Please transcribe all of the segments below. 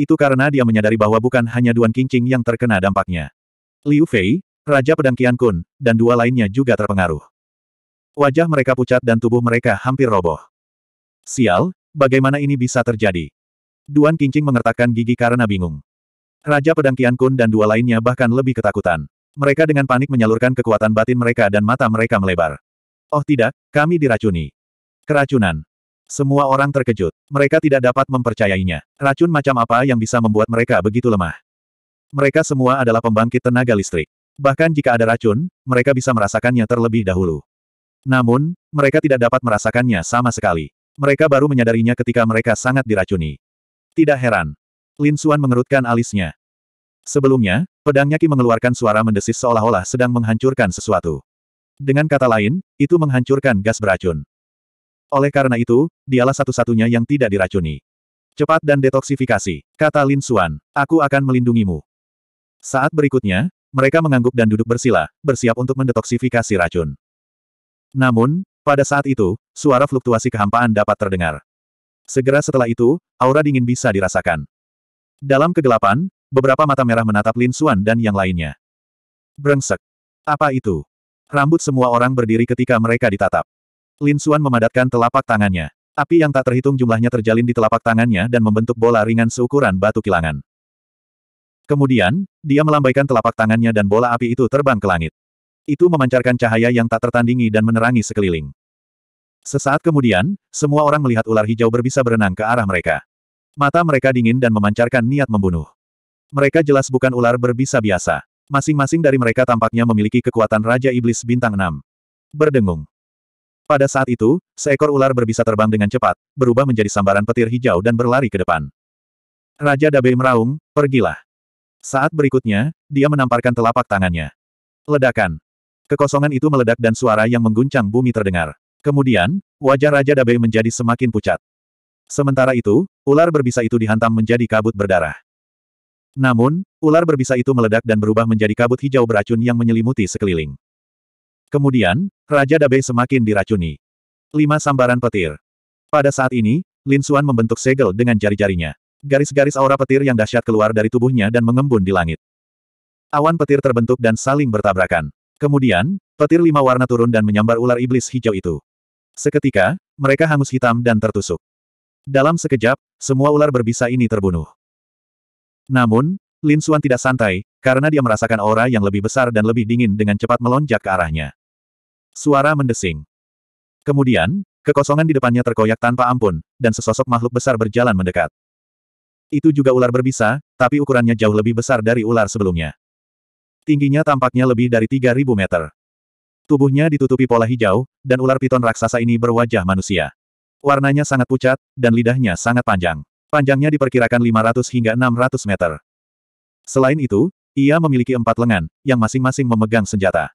Itu karena dia menyadari bahwa bukan hanya Duan Qingqing yang terkena dampaknya. Liu Fei, Raja Pedang Qian Kun, dan dua lainnya juga terpengaruh. Wajah mereka pucat dan tubuh mereka hampir roboh. Sial, bagaimana ini bisa terjadi? Duan Qingqing mengertakkan gigi karena bingung. Raja Pedang Qian Kun dan dua lainnya bahkan lebih ketakutan. Mereka dengan panik menyalurkan kekuatan batin mereka dan mata mereka melebar. Oh tidak, kami diracuni. Keracunan. Semua orang terkejut. Mereka tidak dapat mempercayainya. Racun macam apa yang bisa membuat mereka begitu lemah? Mereka semua adalah pembangkit tenaga listrik. Bahkan jika ada racun, mereka bisa merasakannya terlebih dahulu. Namun, mereka tidak dapat merasakannya sama sekali. Mereka baru menyadarinya ketika mereka sangat diracuni. Tidak heran. Lin Suan mengerutkan alisnya. Sebelumnya, pedangnya Ki mengeluarkan suara mendesis seolah-olah sedang menghancurkan sesuatu. Dengan kata lain, itu menghancurkan gas beracun. Oleh karena itu, dialah satu-satunya yang tidak diracuni. Cepat dan detoksifikasi, kata Lin Xuan. Aku akan melindungimu. Saat berikutnya, mereka mengangguk dan duduk bersila, bersiap untuk mendetoksifikasi racun. Namun, pada saat itu, suara fluktuasi kehampaan dapat terdengar. Segera setelah itu, aura dingin bisa dirasakan. Dalam kegelapan, beberapa mata merah menatap Lin Xuan dan yang lainnya. Brengsek. Apa itu? Rambut semua orang berdiri ketika mereka ditatap. Lin Xuan memadatkan telapak tangannya. Api yang tak terhitung jumlahnya terjalin di telapak tangannya dan membentuk bola ringan seukuran batu kilangan. Kemudian, dia melambaikan telapak tangannya dan bola api itu terbang ke langit. Itu memancarkan cahaya yang tak tertandingi dan menerangi sekeliling. Sesaat kemudian, semua orang melihat ular hijau berbisa berenang ke arah mereka. Mata mereka dingin dan memancarkan niat membunuh. Mereka jelas bukan ular berbisa biasa. Masing-masing dari mereka tampaknya memiliki kekuatan Raja Iblis Bintang 6. Berdengung. Pada saat itu, seekor ular berbisa terbang dengan cepat, berubah menjadi sambaran petir hijau dan berlari ke depan. Raja Dabe meraung, pergilah. Saat berikutnya, dia menamparkan telapak tangannya. Ledakan. Kekosongan itu meledak dan suara yang mengguncang bumi terdengar. Kemudian, wajah Raja Dabe menjadi semakin pucat. Sementara itu, ular berbisa itu dihantam menjadi kabut berdarah. Namun, ular berbisa itu meledak dan berubah menjadi kabut hijau beracun yang menyelimuti sekeliling. Kemudian, Raja Dabe semakin diracuni. Lima sambaran petir. Pada saat ini, Lin Xuan membentuk segel dengan jari-jarinya. Garis-garis aura petir yang dahsyat keluar dari tubuhnya dan mengembun di langit. Awan petir terbentuk dan saling bertabrakan. Kemudian, petir lima warna turun dan menyambar ular iblis hijau itu. Seketika, mereka hangus hitam dan tertusuk. Dalam sekejap, semua ular berbisa ini terbunuh. Namun, Lin Xuan tidak santai, karena dia merasakan aura yang lebih besar dan lebih dingin dengan cepat melonjak ke arahnya. Suara mendesing. Kemudian, kekosongan di depannya terkoyak tanpa ampun, dan sesosok makhluk besar berjalan mendekat. Itu juga ular berbisa, tapi ukurannya jauh lebih besar dari ular sebelumnya. Tingginya tampaknya lebih dari 3.000 meter. Tubuhnya ditutupi pola hijau, dan ular piton raksasa ini berwajah manusia. Warnanya sangat pucat, dan lidahnya sangat panjang. Panjangnya diperkirakan 500 hingga 600 meter. Selain itu, ia memiliki empat lengan, yang masing-masing memegang senjata.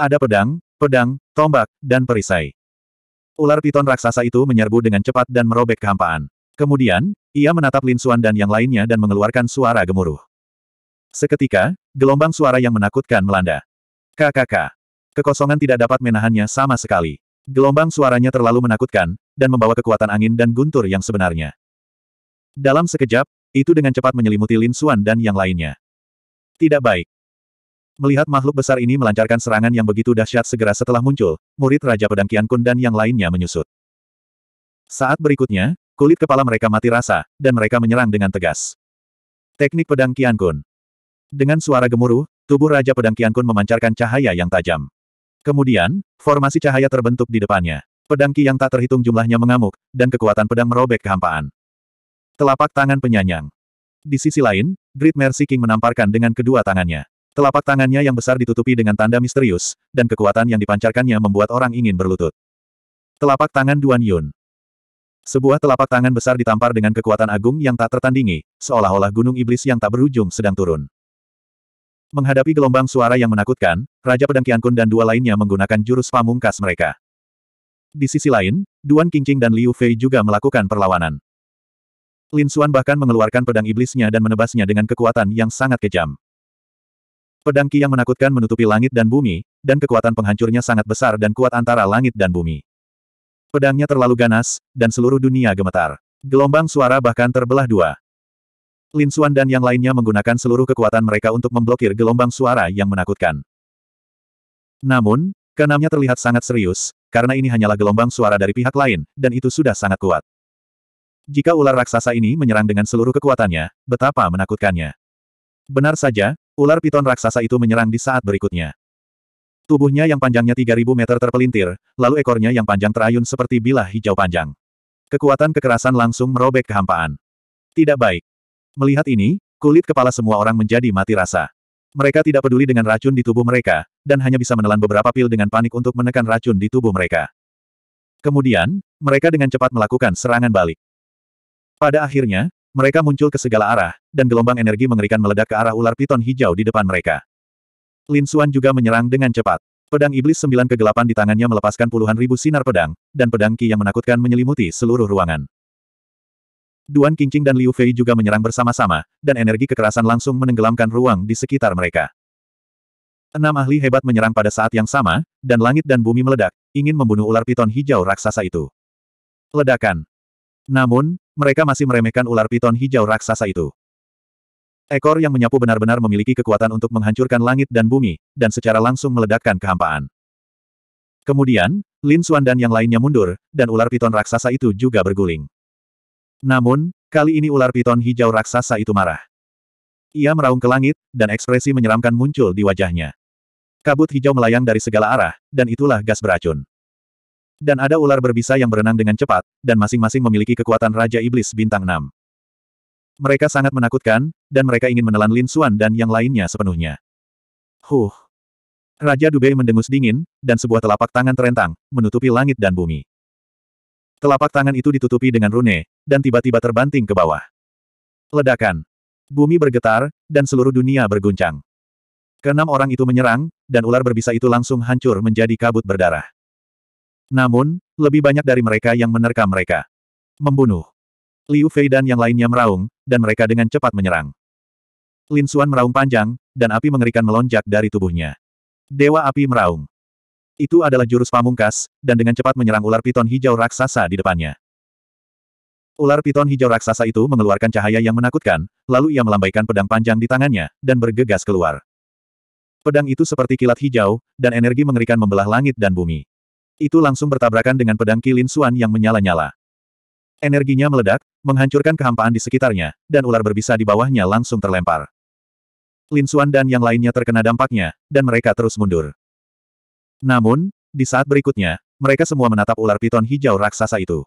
Ada pedang, pedang, tombak, dan perisai. Ular piton raksasa itu menyerbu dengan cepat dan merobek kehampaan. Kemudian, ia menatap Lin Suan dan yang lainnya dan mengeluarkan suara gemuruh. Seketika, gelombang suara yang menakutkan melanda. KKK. Kekosongan tidak dapat menahannya sama sekali. Gelombang suaranya terlalu menakutkan, dan membawa kekuatan angin dan guntur yang sebenarnya. Dalam sekejap, itu dengan cepat menyelimuti Lin Suan dan yang lainnya. Tidak baik. Melihat makhluk besar ini melancarkan serangan yang begitu dahsyat segera setelah muncul, murid Raja Pedang Kian Kun dan yang lainnya menyusut. Saat berikutnya, kulit kepala mereka mati rasa, dan mereka menyerang dengan tegas. Teknik Pedang Kian Kun Dengan suara gemuruh, tubuh Raja Pedang Kian Kun memancarkan cahaya yang tajam. Kemudian, formasi cahaya terbentuk di depannya. Pedang Ki yang tak terhitung jumlahnya mengamuk, dan kekuatan pedang merobek kehampaan. Telapak tangan penyanyang. Di sisi lain, Great Mercy King menamparkan dengan kedua tangannya. Telapak tangannya yang besar ditutupi dengan tanda misterius, dan kekuatan yang dipancarkannya membuat orang ingin berlutut. Telapak tangan Duan Yun. Sebuah telapak tangan besar ditampar dengan kekuatan agung yang tak tertandingi, seolah-olah gunung iblis yang tak berujung sedang turun. Menghadapi gelombang suara yang menakutkan, Raja Pedang Kun dan dua lainnya menggunakan jurus pamungkas mereka. Di sisi lain, Duan Qingqing dan Liu Fei juga melakukan perlawanan. Lin Xuan bahkan mengeluarkan pedang iblisnya dan menebasnya dengan kekuatan yang sangat kejam. Pedang Ki yang menakutkan menutupi langit dan bumi, dan kekuatan penghancurnya sangat besar dan kuat antara langit dan bumi. Pedangnya terlalu ganas, dan seluruh dunia gemetar. Gelombang suara bahkan terbelah dua. Lin Xuan dan yang lainnya menggunakan seluruh kekuatan mereka untuk memblokir gelombang suara yang menakutkan. Namun, keenamnya terlihat sangat serius, karena ini hanyalah gelombang suara dari pihak lain, dan itu sudah sangat kuat. Jika ular raksasa ini menyerang dengan seluruh kekuatannya, betapa menakutkannya. Benar saja, Ular piton raksasa itu menyerang di saat berikutnya. Tubuhnya yang panjangnya 3000 meter terpelintir, lalu ekornya yang panjang terayun seperti bilah hijau panjang. Kekuatan kekerasan langsung merobek kehampaan. Tidak baik. Melihat ini, kulit kepala semua orang menjadi mati rasa. Mereka tidak peduli dengan racun di tubuh mereka, dan hanya bisa menelan beberapa pil dengan panik untuk menekan racun di tubuh mereka. Kemudian, mereka dengan cepat melakukan serangan balik. Pada akhirnya, mereka muncul ke segala arah, dan gelombang energi mengerikan meledak ke arah ular piton hijau di depan mereka. Lin Xuan juga menyerang dengan cepat. Pedang iblis sembilan kegelapan di tangannya melepaskan puluhan ribu sinar pedang, dan pedang ki yang menakutkan menyelimuti seluruh ruangan. Duan Qingqing dan Liu Fei juga menyerang bersama-sama, dan energi kekerasan langsung menenggelamkan ruang di sekitar mereka. Enam ahli hebat menyerang pada saat yang sama, dan langit dan bumi meledak, ingin membunuh ular piton hijau raksasa itu. Ledakan. Namun, mereka masih meremehkan ular piton hijau raksasa itu. Ekor yang menyapu benar-benar memiliki kekuatan untuk menghancurkan langit dan bumi, dan secara langsung meledakkan kehampaan. Kemudian, Lin Xuan dan yang lainnya mundur, dan ular piton raksasa itu juga berguling. Namun, kali ini ular piton hijau raksasa itu marah. Ia meraung ke langit, dan ekspresi menyeramkan muncul di wajahnya. Kabut hijau melayang dari segala arah, dan itulah gas beracun dan ada ular berbisa yang berenang dengan cepat, dan masing-masing memiliki kekuatan Raja Iblis Bintang 6. Mereka sangat menakutkan, dan mereka ingin menelan Lin Xuan dan yang lainnya sepenuhnya. Huh. Raja Dubei mendengus dingin, dan sebuah telapak tangan terentang, menutupi langit dan bumi. Telapak tangan itu ditutupi dengan rune, dan tiba-tiba terbanting ke bawah. Ledakan. Bumi bergetar, dan seluruh dunia berguncang. Keenam orang itu menyerang, dan ular berbisa itu langsung hancur menjadi kabut berdarah. Namun, lebih banyak dari mereka yang menerkam mereka. Membunuh. Liu Fei dan yang lainnya meraung, dan mereka dengan cepat menyerang. Lin Xuan meraung panjang, dan api mengerikan melonjak dari tubuhnya. Dewa api meraung. Itu adalah jurus pamungkas, dan dengan cepat menyerang ular piton hijau raksasa di depannya. Ular piton hijau raksasa itu mengeluarkan cahaya yang menakutkan, lalu ia melambaikan pedang panjang di tangannya, dan bergegas keluar. Pedang itu seperti kilat hijau, dan energi mengerikan membelah langit dan bumi itu langsung bertabrakan dengan pedang Kilin Suan yang menyala-nyala. Energinya meledak, menghancurkan kehampaan di sekitarnya, dan ular berbisa di bawahnya langsung terlempar. Lin Suan dan yang lainnya terkena dampaknya, dan mereka terus mundur. Namun, di saat berikutnya, mereka semua menatap ular piton hijau raksasa itu.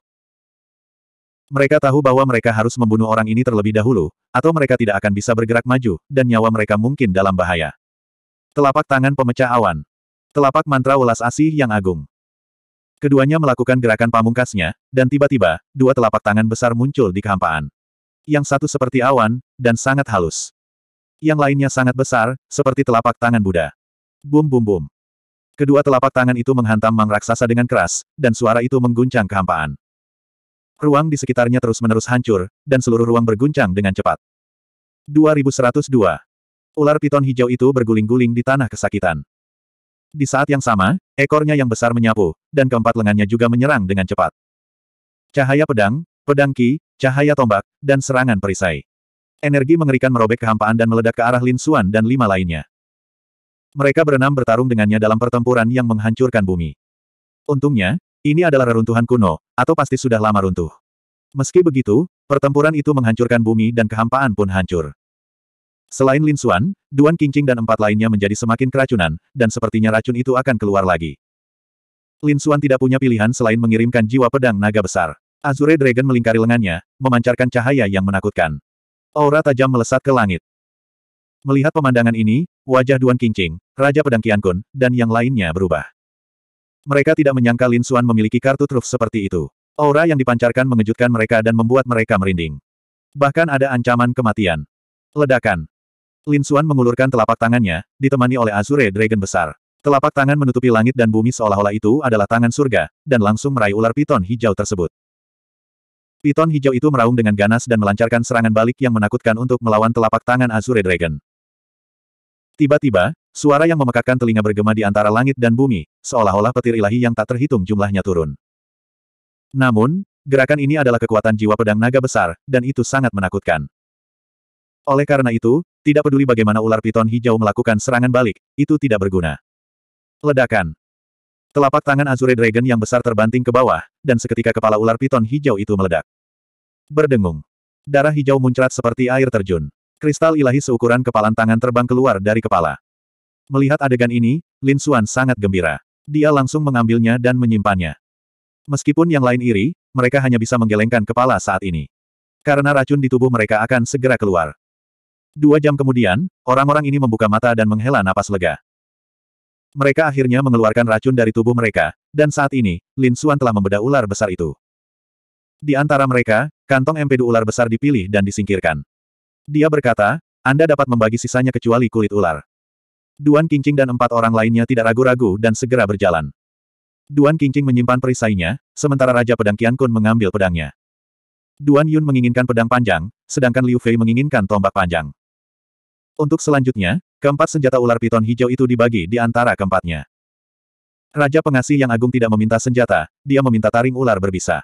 Mereka tahu bahwa mereka harus membunuh orang ini terlebih dahulu, atau mereka tidak akan bisa bergerak maju, dan nyawa mereka mungkin dalam bahaya. Telapak tangan pemecah awan. Telapak mantra ulas asih yang agung. Keduanya melakukan gerakan pamungkasnya, dan tiba-tiba, dua telapak tangan besar muncul di kehampaan. Yang satu seperti awan, dan sangat halus. Yang lainnya sangat besar, seperti telapak tangan Buddha. Bum bum bum. Kedua telapak tangan itu menghantam Mang Raksasa dengan keras, dan suara itu mengguncang kehampaan. Ruang di sekitarnya terus-menerus hancur, dan seluruh ruang berguncang dengan cepat. 2102. Ular piton hijau itu berguling-guling di tanah kesakitan. Di saat yang sama, ekornya yang besar menyapu, dan keempat lengannya juga menyerang dengan cepat. Cahaya pedang, pedang ki, cahaya tombak, dan serangan perisai. Energi mengerikan merobek kehampaan dan meledak ke arah Lin Suan dan lima lainnya. Mereka berenam bertarung dengannya dalam pertempuran yang menghancurkan bumi. Untungnya, ini adalah reruntuhan kuno, atau pasti sudah lama runtuh. Meski begitu, pertempuran itu menghancurkan bumi dan kehampaan pun hancur. Selain Lin Xuan, Duan Qingqing dan empat lainnya menjadi semakin keracunan, dan sepertinya racun itu akan keluar lagi. Lin Xuan tidak punya pilihan selain mengirimkan jiwa pedang naga besar. Azure Dragon melingkari lengannya, memancarkan cahaya yang menakutkan. Aura tajam melesat ke langit. Melihat pemandangan ini, wajah Duan Qingqing, Raja Pedang Kun, dan yang lainnya berubah. Mereka tidak menyangka Lin Xuan memiliki kartu truf seperti itu. Aura yang dipancarkan mengejutkan mereka dan membuat mereka merinding. Bahkan ada ancaman kematian. Ledakan. Lin Xuan mengulurkan telapak tangannya, ditemani oleh Azure Dragon besar. Telapak tangan menutupi langit dan bumi seolah-olah itu adalah tangan surga, dan langsung meraih ular piton hijau tersebut. Piton hijau itu meraung dengan ganas dan melancarkan serangan balik yang menakutkan untuk melawan telapak tangan Azure Dragon. Tiba-tiba, suara yang memekakkan telinga bergema di antara langit dan bumi, seolah-olah petir ilahi yang tak terhitung jumlahnya turun. Namun, gerakan ini adalah kekuatan jiwa pedang naga besar, dan itu sangat menakutkan. Oleh karena itu, tidak peduli bagaimana ular piton hijau melakukan serangan balik, itu tidak berguna. Ledakan. Telapak tangan Azure Dragon yang besar terbanting ke bawah, dan seketika kepala ular piton hijau itu meledak. Berdengung. Darah hijau muncrat seperti air terjun. Kristal ilahi seukuran kepalan tangan terbang keluar dari kepala. Melihat adegan ini, Lin Xuan sangat gembira. Dia langsung mengambilnya dan menyimpannya. Meskipun yang lain iri, mereka hanya bisa menggelengkan kepala saat ini. Karena racun di tubuh mereka akan segera keluar. Dua jam kemudian, orang-orang ini membuka mata dan menghela napas lega. Mereka akhirnya mengeluarkan racun dari tubuh mereka, dan saat ini, Lin Xuan telah membedah ular besar itu. Di antara mereka, kantong empedu ular besar dipilih dan disingkirkan. Dia berkata, Anda dapat membagi sisanya kecuali kulit ular. Duan Kingcing dan empat orang lainnya tidak ragu-ragu dan segera berjalan. Duan Kingcing menyimpan perisainya, sementara Raja Pedang Kian Kun mengambil pedangnya. Duan Yun menginginkan pedang panjang, sedangkan Liu Fei menginginkan tombak panjang. Untuk selanjutnya, keempat senjata ular piton hijau itu dibagi di antara keempatnya. Raja pengasih yang agung tidak meminta senjata, dia meminta taring ular berbisa.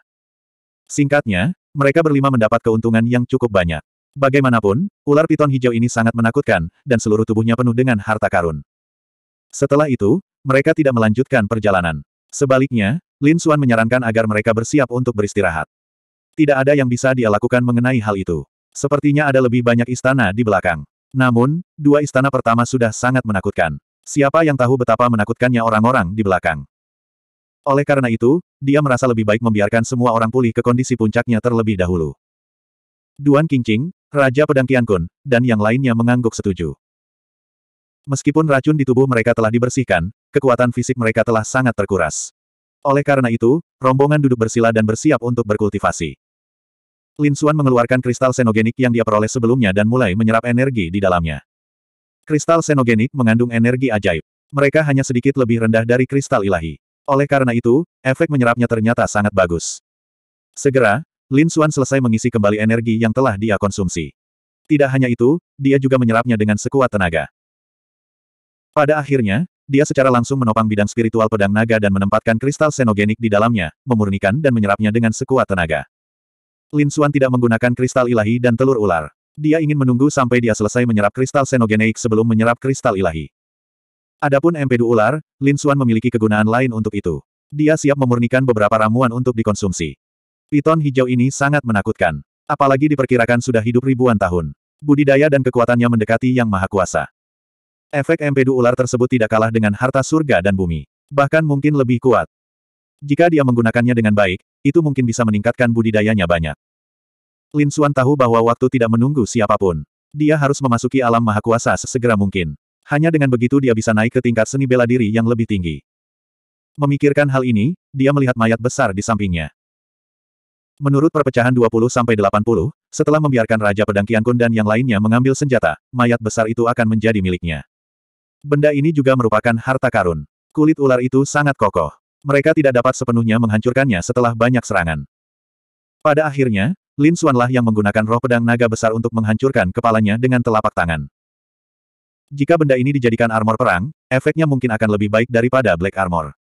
Singkatnya, mereka berlima mendapat keuntungan yang cukup banyak. Bagaimanapun, ular piton hijau ini sangat menakutkan, dan seluruh tubuhnya penuh dengan harta karun. Setelah itu, mereka tidak melanjutkan perjalanan. Sebaliknya, Lin Xuan menyarankan agar mereka bersiap untuk beristirahat. Tidak ada yang bisa dia lakukan mengenai hal itu. Sepertinya ada lebih banyak istana di belakang. Namun, dua istana pertama sudah sangat menakutkan. Siapa yang tahu betapa menakutkannya orang-orang di belakang? Oleh karena itu, dia merasa lebih baik membiarkan semua orang pulih ke kondisi puncaknya terlebih dahulu. Duan Qingqing, Raja Pedang Kun, dan yang lainnya mengangguk setuju. Meskipun racun di tubuh mereka telah dibersihkan, kekuatan fisik mereka telah sangat terkuras. Oleh karena itu, rombongan duduk bersila dan bersiap untuk berkultivasi. Lin Xuan mengeluarkan kristal senogenik yang dia peroleh sebelumnya dan mulai menyerap energi di dalamnya. Kristal senogenik mengandung energi ajaib. Mereka hanya sedikit lebih rendah dari kristal ilahi. Oleh karena itu, efek menyerapnya ternyata sangat bagus. Segera, Lin Xuan selesai mengisi kembali energi yang telah dia konsumsi. Tidak hanya itu, dia juga menyerapnya dengan sekuat tenaga. Pada akhirnya, dia secara langsung menopang bidang spiritual pedang naga dan menempatkan kristal senogenik di dalamnya, memurnikan dan menyerapnya dengan sekuat tenaga. Lin Xuan tidak menggunakan kristal ilahi dan telur ular. Dia ingin menunggu sampai dia selesai menyerap kristal senogeneik sebelum menyerap kristal ilahi. Adapun empedu ular, Lin Xuan memiliki kegunaan lain untuk itu. Dia siap memurnikan beberapa ramuan untuk dikonsumsi. Piton hijau ini sangat menakutkan. Apalagi diperkirakan sudah hidup ribuan tahun. Budidaya dan kekuatannya mendekati yang maha kuasa. Efek empedu ular tersebut tidak kalah dengan harta surga dan bumi. Bahkan mungkin lebih kuat. Jika dia menggunakannya dengan baik, itu mungkin bisa meningkatkan budidayanya banyak. Lin Xuan tahu bahwa waktu tidak menunggu siapapun. Dia harus memasuki alam maha kuasa sesegera mungkin. Hanya dengan begitu dia bisa naik ke tingkat seni bela diri yang lebih tinggi. Memikirkan hal ini, dia melihat mayat besar di sampingnya. Menurut perpecahan 20-80, setelah membiarkan Raja Pedang Kun dan yang lainnya mengambil senjata, mayat besar itu akan menjadi miliknya. Benda ini juga merupakan harta karun. Kulit ular itu sangat kokoh. Mereka tidak dapat sepenuhnya menghancurkannya setelah banyak serangan. Pada akhirnya, Lin Xuanlah yang menggunakan roh pedang naga besar untuk menghancurkan kepalanya dengan telapak tangan. Jika benda ini dijadikan armor perang, efeknya mungkin akan lebih baik daripada Black Armor.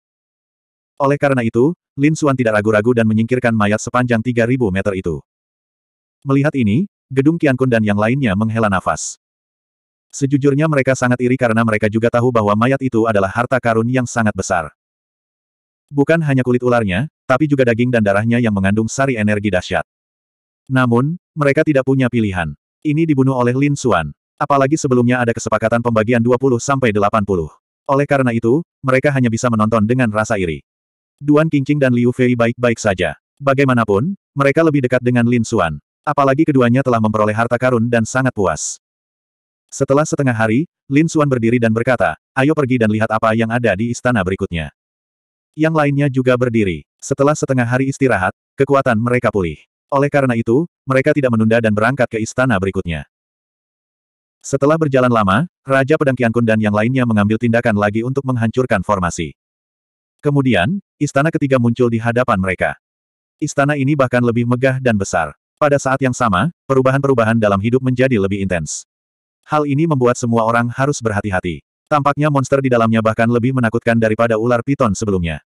Oleh karena itu, Lin Xuan tidak ragu-ragu dan menyingkirkan mayat sepanjang 3000 meter itu. Melihat ini, Gedung Qiankun dan yang lainnya menghela nafas. Sejujurnya mereka sangat iri karena mereka juga tahu bahwa mayat itu adalah harta karun yang sangat besar. Bukan hanya kulit ularnya, tapi juga daging dan darahnya yang mengandung sari energi dahsyat. Namun, mereka tidak punya pilihan. Ini dibunuh oleh Lin Xuan. Apalagi sebelumnya ada kesepakatan pembagian 20-80. Oleh karena itu, mereka hanya bisa menonton dengan rasa iri. Duan Qingqing dan Liu Fei baik-baik saja. Bagaimanapun, mereka lebih dekat dengan Lin Xuan. Apalagi keduanya telah memperoleh harta karun dan sangat puas. Setelah setengah hari, Lin Xuan berdiri dan berkata, ayo pergi dan lihat apa yang ada di istana berikutnya. Yang lainnya juga berdiri. Setelah setengah hari istirahat, kekuatan mereka pulih. Oleh karena itu, mereka tidak menunda dan berangkat ke istana berikutnya. Setelah berjalan lama, Raja Pedang Kiankun dan yang lainnya mengambil tindakan lagi untuk menghancurkan formasi. Kemudian, istana ketiga muncul di hadapan mereka. Istana ini bahkan lebih megah dan besar. Pada saat yang sama, perubahan-perubahan dalam hidup menjadi lebih intens. Hal ini membuat semua orang harus berhati-hati. Tampaknya monster di dalamnya bahkan lebih menakutkan daripada ular piton sebelumnya.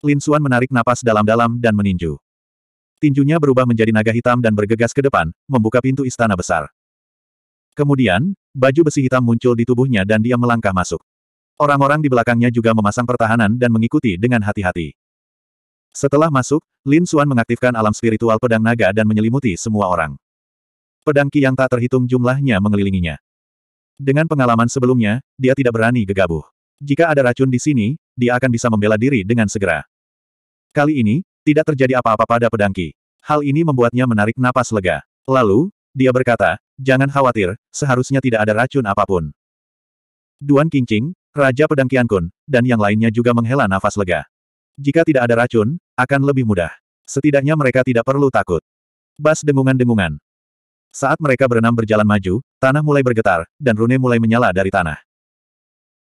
Lin Suan menarik napas dalam-dalam dan meninju. Tinjunya berubah menjadi naga hitam dan bergegas ke depan, membuka pintu istana besar. Kemudian, baju besi hitam muncul di tubuhnya dan dia melangkah masuk. Orang-orang di belakangnya juga memasang pertahanan dan mengikuti dengan hati-hati. Setelah masuk, Lin Suan mengaktifkan alam spiritual pedang naga dan menyelimuti semua orang. Pedang yang tak terhitung jumlahnya mengelilinginya. Dengan pengalaman sebelumnya, dia tidak berani gegabah. Jika ada racun di sini, dia akan bisa membela diri dengan segera. Kali ini, tidak terjadi apa-apa pada pedangki. Hal ini membuatnya menarik napas lega. Lalu, dia berkata, jangan khawatir, seharusnya tidak ada racun apapun. Duan Qingqing, Raja Pedang Kun, dan yang lainnya juga menghela nafas lega. Jika tidak ada racun, akan lebih mudah. Setidaknya mereka tidak perlu takut. Bas dengungan-dengungan. Saat mereka berenam berjalan maju, tanah mulai bergetar, dan rune mulai menyala dari tanah.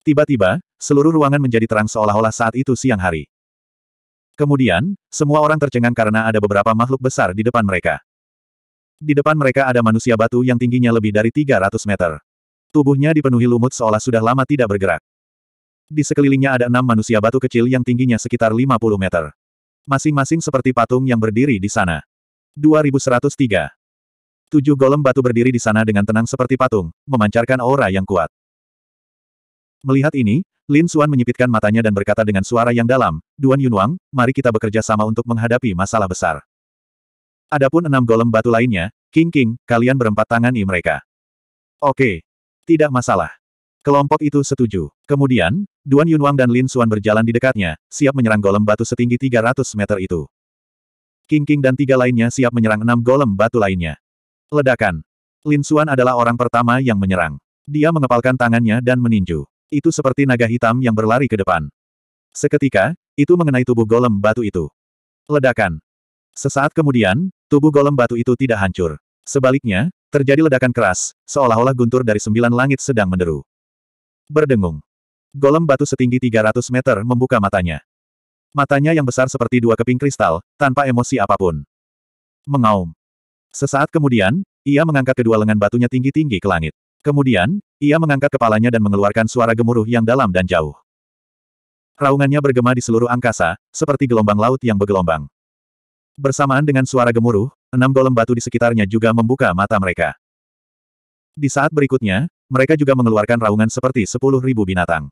Tiba-tiba, seluruh ruangan menjadi terang seolah-olah saat itu siang hari. Kemudian, semua orang tercengang karena ada beberapa makhluk besar di depan mereka. Di depan mereka ada manusia batu yang tingginya lebih dari 300 meter. Tubuhnya dipenuhi lumut seolah sudah lama tidak bergerak. Di sekelilingnya ada enam manusia batu kecil yang tingginya sekitar 50 meter. Masing-masing seperti patung yang berdiri di sana. 2103. Tujuh golem batu berdiri di sana dengan tenang seperti patung, memancarkan aura yang kuat. Melihat ini, Lin Suan menyipitkan matanya dan berkata dengan suara yang dalam, Duan Yunwang, mari kita bekerja sama untuk menghadapi masalah besar. Adapun enam golem batu lainnya, King King, kalian berempat tangani mereka. Oke. Tidak masalah. Kelompok itu setuju. Kemudian, Duan Yunwang dan Lin Suan berjalan di dekatnya, siap menyerang golem batu setinggi 300 meter itu. King King dan tiga lainnya siap menyerang enam golem batu lainnya. Ledakan. Lin Suan adalah orang pertama yang menyerang. Dia mengepalkan tangannya dan meninju. Itu seperti naga hitam yang berlari ke depan. Seketika, itu mengenai tubuh golem batu itu. Ledakan. Sesaat kemudian, tubuh golem batu itu tidak hancur. Sebaliknya, terjadi ledakan keras, seolah-olah guntur dari sembilan langit sedang menderu. Berdengung. Golem batu setinggi 300 meter membuka matanya. Matanya yang besar seperti dua keping kristal, tanpa emosi apapun. Mengaum. Sesaat kemudian, ia mengangkat kedua lengan batunya tinggi-tinggi ke langit. Kemudian, ia mengangkat kepalanya dan mengeluarkan suara gemuruh yang dalam dan jauh. Raungannya bergema di seluruh angkasa, seperti gelombang laut yang bergelombang. Bersamaan dengan suara gemuruh, enam golem batu di sekitarnya juga membuka mata mereka. Di saat berikutnya, mereka juga mengeluarkan raungan seperti sepuluh ribu binatang.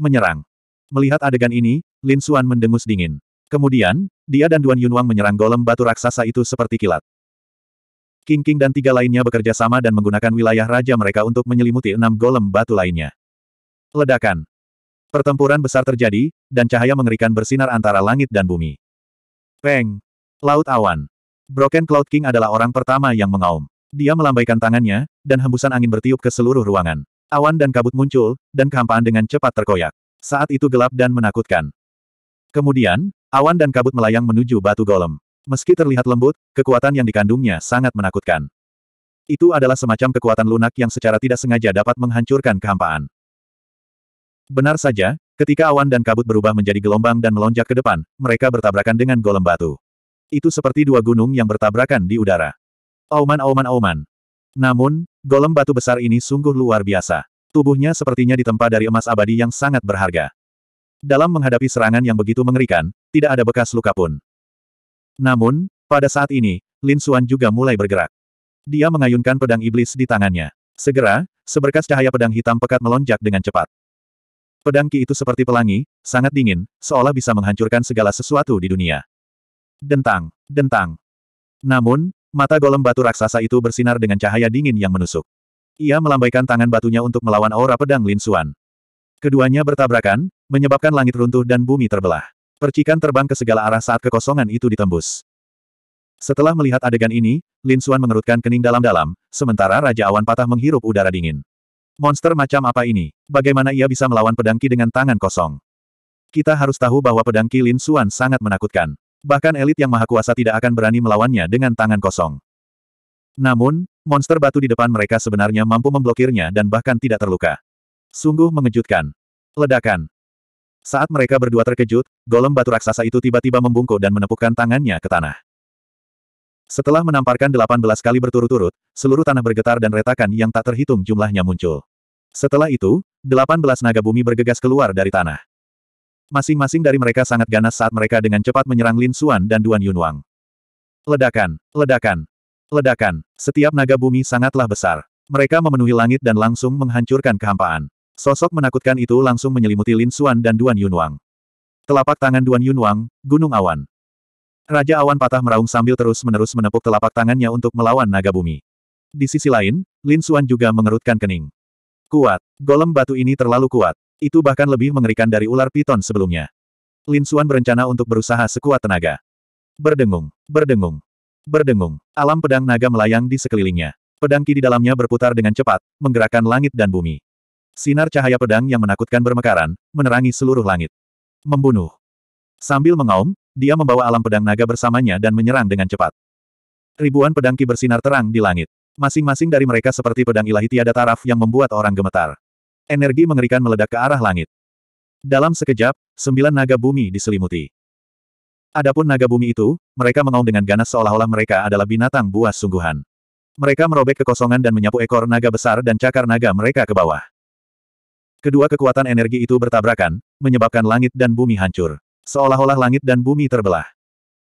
Menyerang. Melihat adegan ini, Lin Xuan mendengus dingin. Kemudian, dia dan Duan Yunwang menyerang golem batu raksasa itu seperti kilat. King King dan tiga lainnya bekerja sama dan menggunakan wilayah raja mereka untuk menyelimuti enam golem batu lainnya. Ledakan. Pertempuran besar terjadi, dan cahaya mengerikan bersinar antara langit dan bumi. Peng. Laut awan. Broken Cloud King adalah orang pertama yang mengaum. Dia melambaikan tangannya, dan hembusan angin bertiup ke seluruh ruangan. Awan dan kabut muncul, dan kehampaan dengan cepat terkoyak. Saat itu gelap dan menakutkan. Kemudian, awan dan kabut melayang menuju batu golem. Meski terlihat lembut, kekuatan yang dikandungnya sangat menakutkan. Itu adalah semacam kekuatan lunak yang secara tidak sengaja dapat menghancurkan kehampaan. Benar saja, ketika awan dan kabut berubah menjadi gelombang dan melonjak ke depan, mereka bertabrakan dengan golem batu. Itu seperti dua gunung yang bertabrakan di udara. Auman auman auman. Namun, golem batu besar ini sungguh luar biasa. Tubuhnya sepertinya ditempa dari emas abadi yang sangat berharga. Dalam menghadapi serangan yang begitu mengerikan, tidak ada bekas luka pun. Namun, pada saat ini, Lin Xuan juga mulai bergerak. Dia mengayunkan pedang iblis di tangannya. Segera, seberkas cahaya pedang hitam pekat melonjak dengan cepat. Pedang Ki itu seperti pelangi, sangat dingin, seolah bisa menghancurkan segala sesuatu di dunia. Dentang, dentang. Namun, mata golem batu raksasa itu bersinar dengan cahaya dingin yang menusuk. Ia melambaikan tangan batunya untuk melawan aura pedang Lin Xuan. Keduanya bertabrakan, menyebabkan langit runtuh dan bumi terbelah. Percikan terbang ke segala arah saat kekosongan itu ditembus. Setelah melihat adegan ini, Lin Xuan mengerutkan kening dalam-dalam, sementara Raja Awan Patah menghirup udara dingin. Monster macam apa ini? Bagaimana ia bisa melawan Pedangki dengan tangan kosong? Kita harus tahu bahwa Pedangki Lin Xuan sangat menakutkan. Bahkan elit yang maha kuasa tidak akan berani melawannya dengan tangan kosong. Namun, monster batu di depan mereka sebenarnya mampu memblokirnya dan bahkan tidak terluka. Sungguh mengejutkan. Ledakan. Saat mereka berdua terkejut, golem batu raksasa itu tiba-tiba membungkuk dan menepukkan tangannya ke tanah. Setelah menamparkan 18 kali berturut-turut, seluruh tanah bergetar dan retakan yang tak terhitung jumlahnya muncul. Setelah itu, 18 naga bumi bergegas keluar dari tanah. Masing-masing dari mereka sangat ganas saat mereka dengan cepat menyerang Lin Xuan dan Duan Yunwang. Ledakan, ledakan, ledakan, setiap naga bumi sangatlah besar. Mereka memenuhi langit dan langsung menghancurkan kehampaan. Sosok menakutkan itu langsung menyelimuti Lin Xuan dan Duan Yunwang. Telapak tangan Duan Yunwang, Gunung Awan. Raja Awan patah meraung sambil terus-menerus menepuk telapak tangannya untuk melawan naga bumi. Di sisi lain, Lin Xuan juga mengerutkan kening. Kuat, golem batu ini terlalu kuat. Itu bahkan lebih mengerikan dari ular piton sebelumnya. Lin Xuan berencana untuk berusaha sekuat tenaga. Berdengung, berdengung, berdengung. Alam pedang naga melayang di sekelilingnya. Pedang ki di dalamnya berputar dengan cepat, menggerakkan langit dan bumi. Sinar cahaya pedang yang menakutkan bermekaran, menerangi seluruh langit. Membunuh. Sambil mengaum, dia membawa alam pedang naga bersamanya dan menyerang dengan cepat. Ribuan pedang ki bersinar terang di langit. Masing-masing dari mereka seperti pedang ilahi tiada taraf yang membuat orang gemetar. Energi mengerikan meledak ke arah langit. Dalam sekejap, sembilan naga bumi diselimuti. Adapun naga bumi itu, mereka mengaum dengan ganas seolah-olah mereka adalah binatang buas sungguhan. Mereka merobek kekosongan dan menyapu ekor naga besar dan cakar naga mereka ke bawah. Kedua kekuatan energi itu bertabrakan, menyebabkan langit dan bumi hancur. Seolah-olah langit dan bumi terbelah.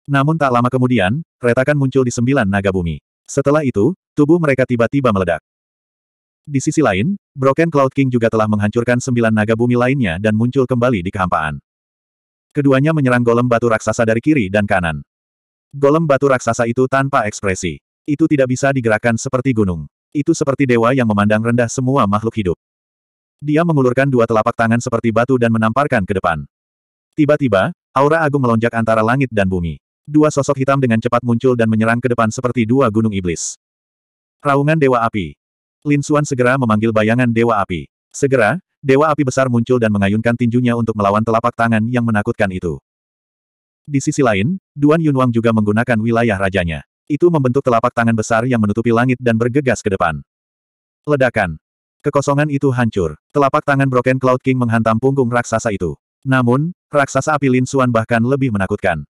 Namun tak lama kemudian, retakan muncul di sembilan naga bumi. Setelah itu, tubuh mereka tiba-tiba meledak. Di sisi lain, Broken Cloud King juga telah menghancurkan sembilan naga bumi lainnya dan muncul kembali di kehampaan. Keduanya menyerang golem batu raksasa dari kiri dan kanan. Golem batu raksasa itu tanpa ekspresi. Itu tidak bisa digerakkan seperti gunung. Itu seperti dewa yang memandang rendah semua makhluk hidup. Dia mengulurkan dua telapak tangan seperti batu dan menamparkan ke depan. Tiba-tiba, aura agung melonjak antara langit dan bumi. Dua sosok hitam dengan cepat muncul dan menyerang ke depan seperti dua gunung iblis. Raungan Dewa Api. Lin Xuan segera memanggil bayangan Dewa Api. Segera, Dewa Api besar muncul dan mengayunkan tinjunya untuk melawan telapak tangan yang menakutkan itu. Di sisi lain, Duan Yunwang juga menggunakan wilayah rajanya. Itu membentuk telapak tangan besar yang menutupi langit dan bergegas ke depan. Ledakan. Kekosongan itu hancur. Telapak tangan Broken Cloud King menghantam punggung raksasa itu. Namun, raksasa api Lin Xuan bahkan lebih menakutkan.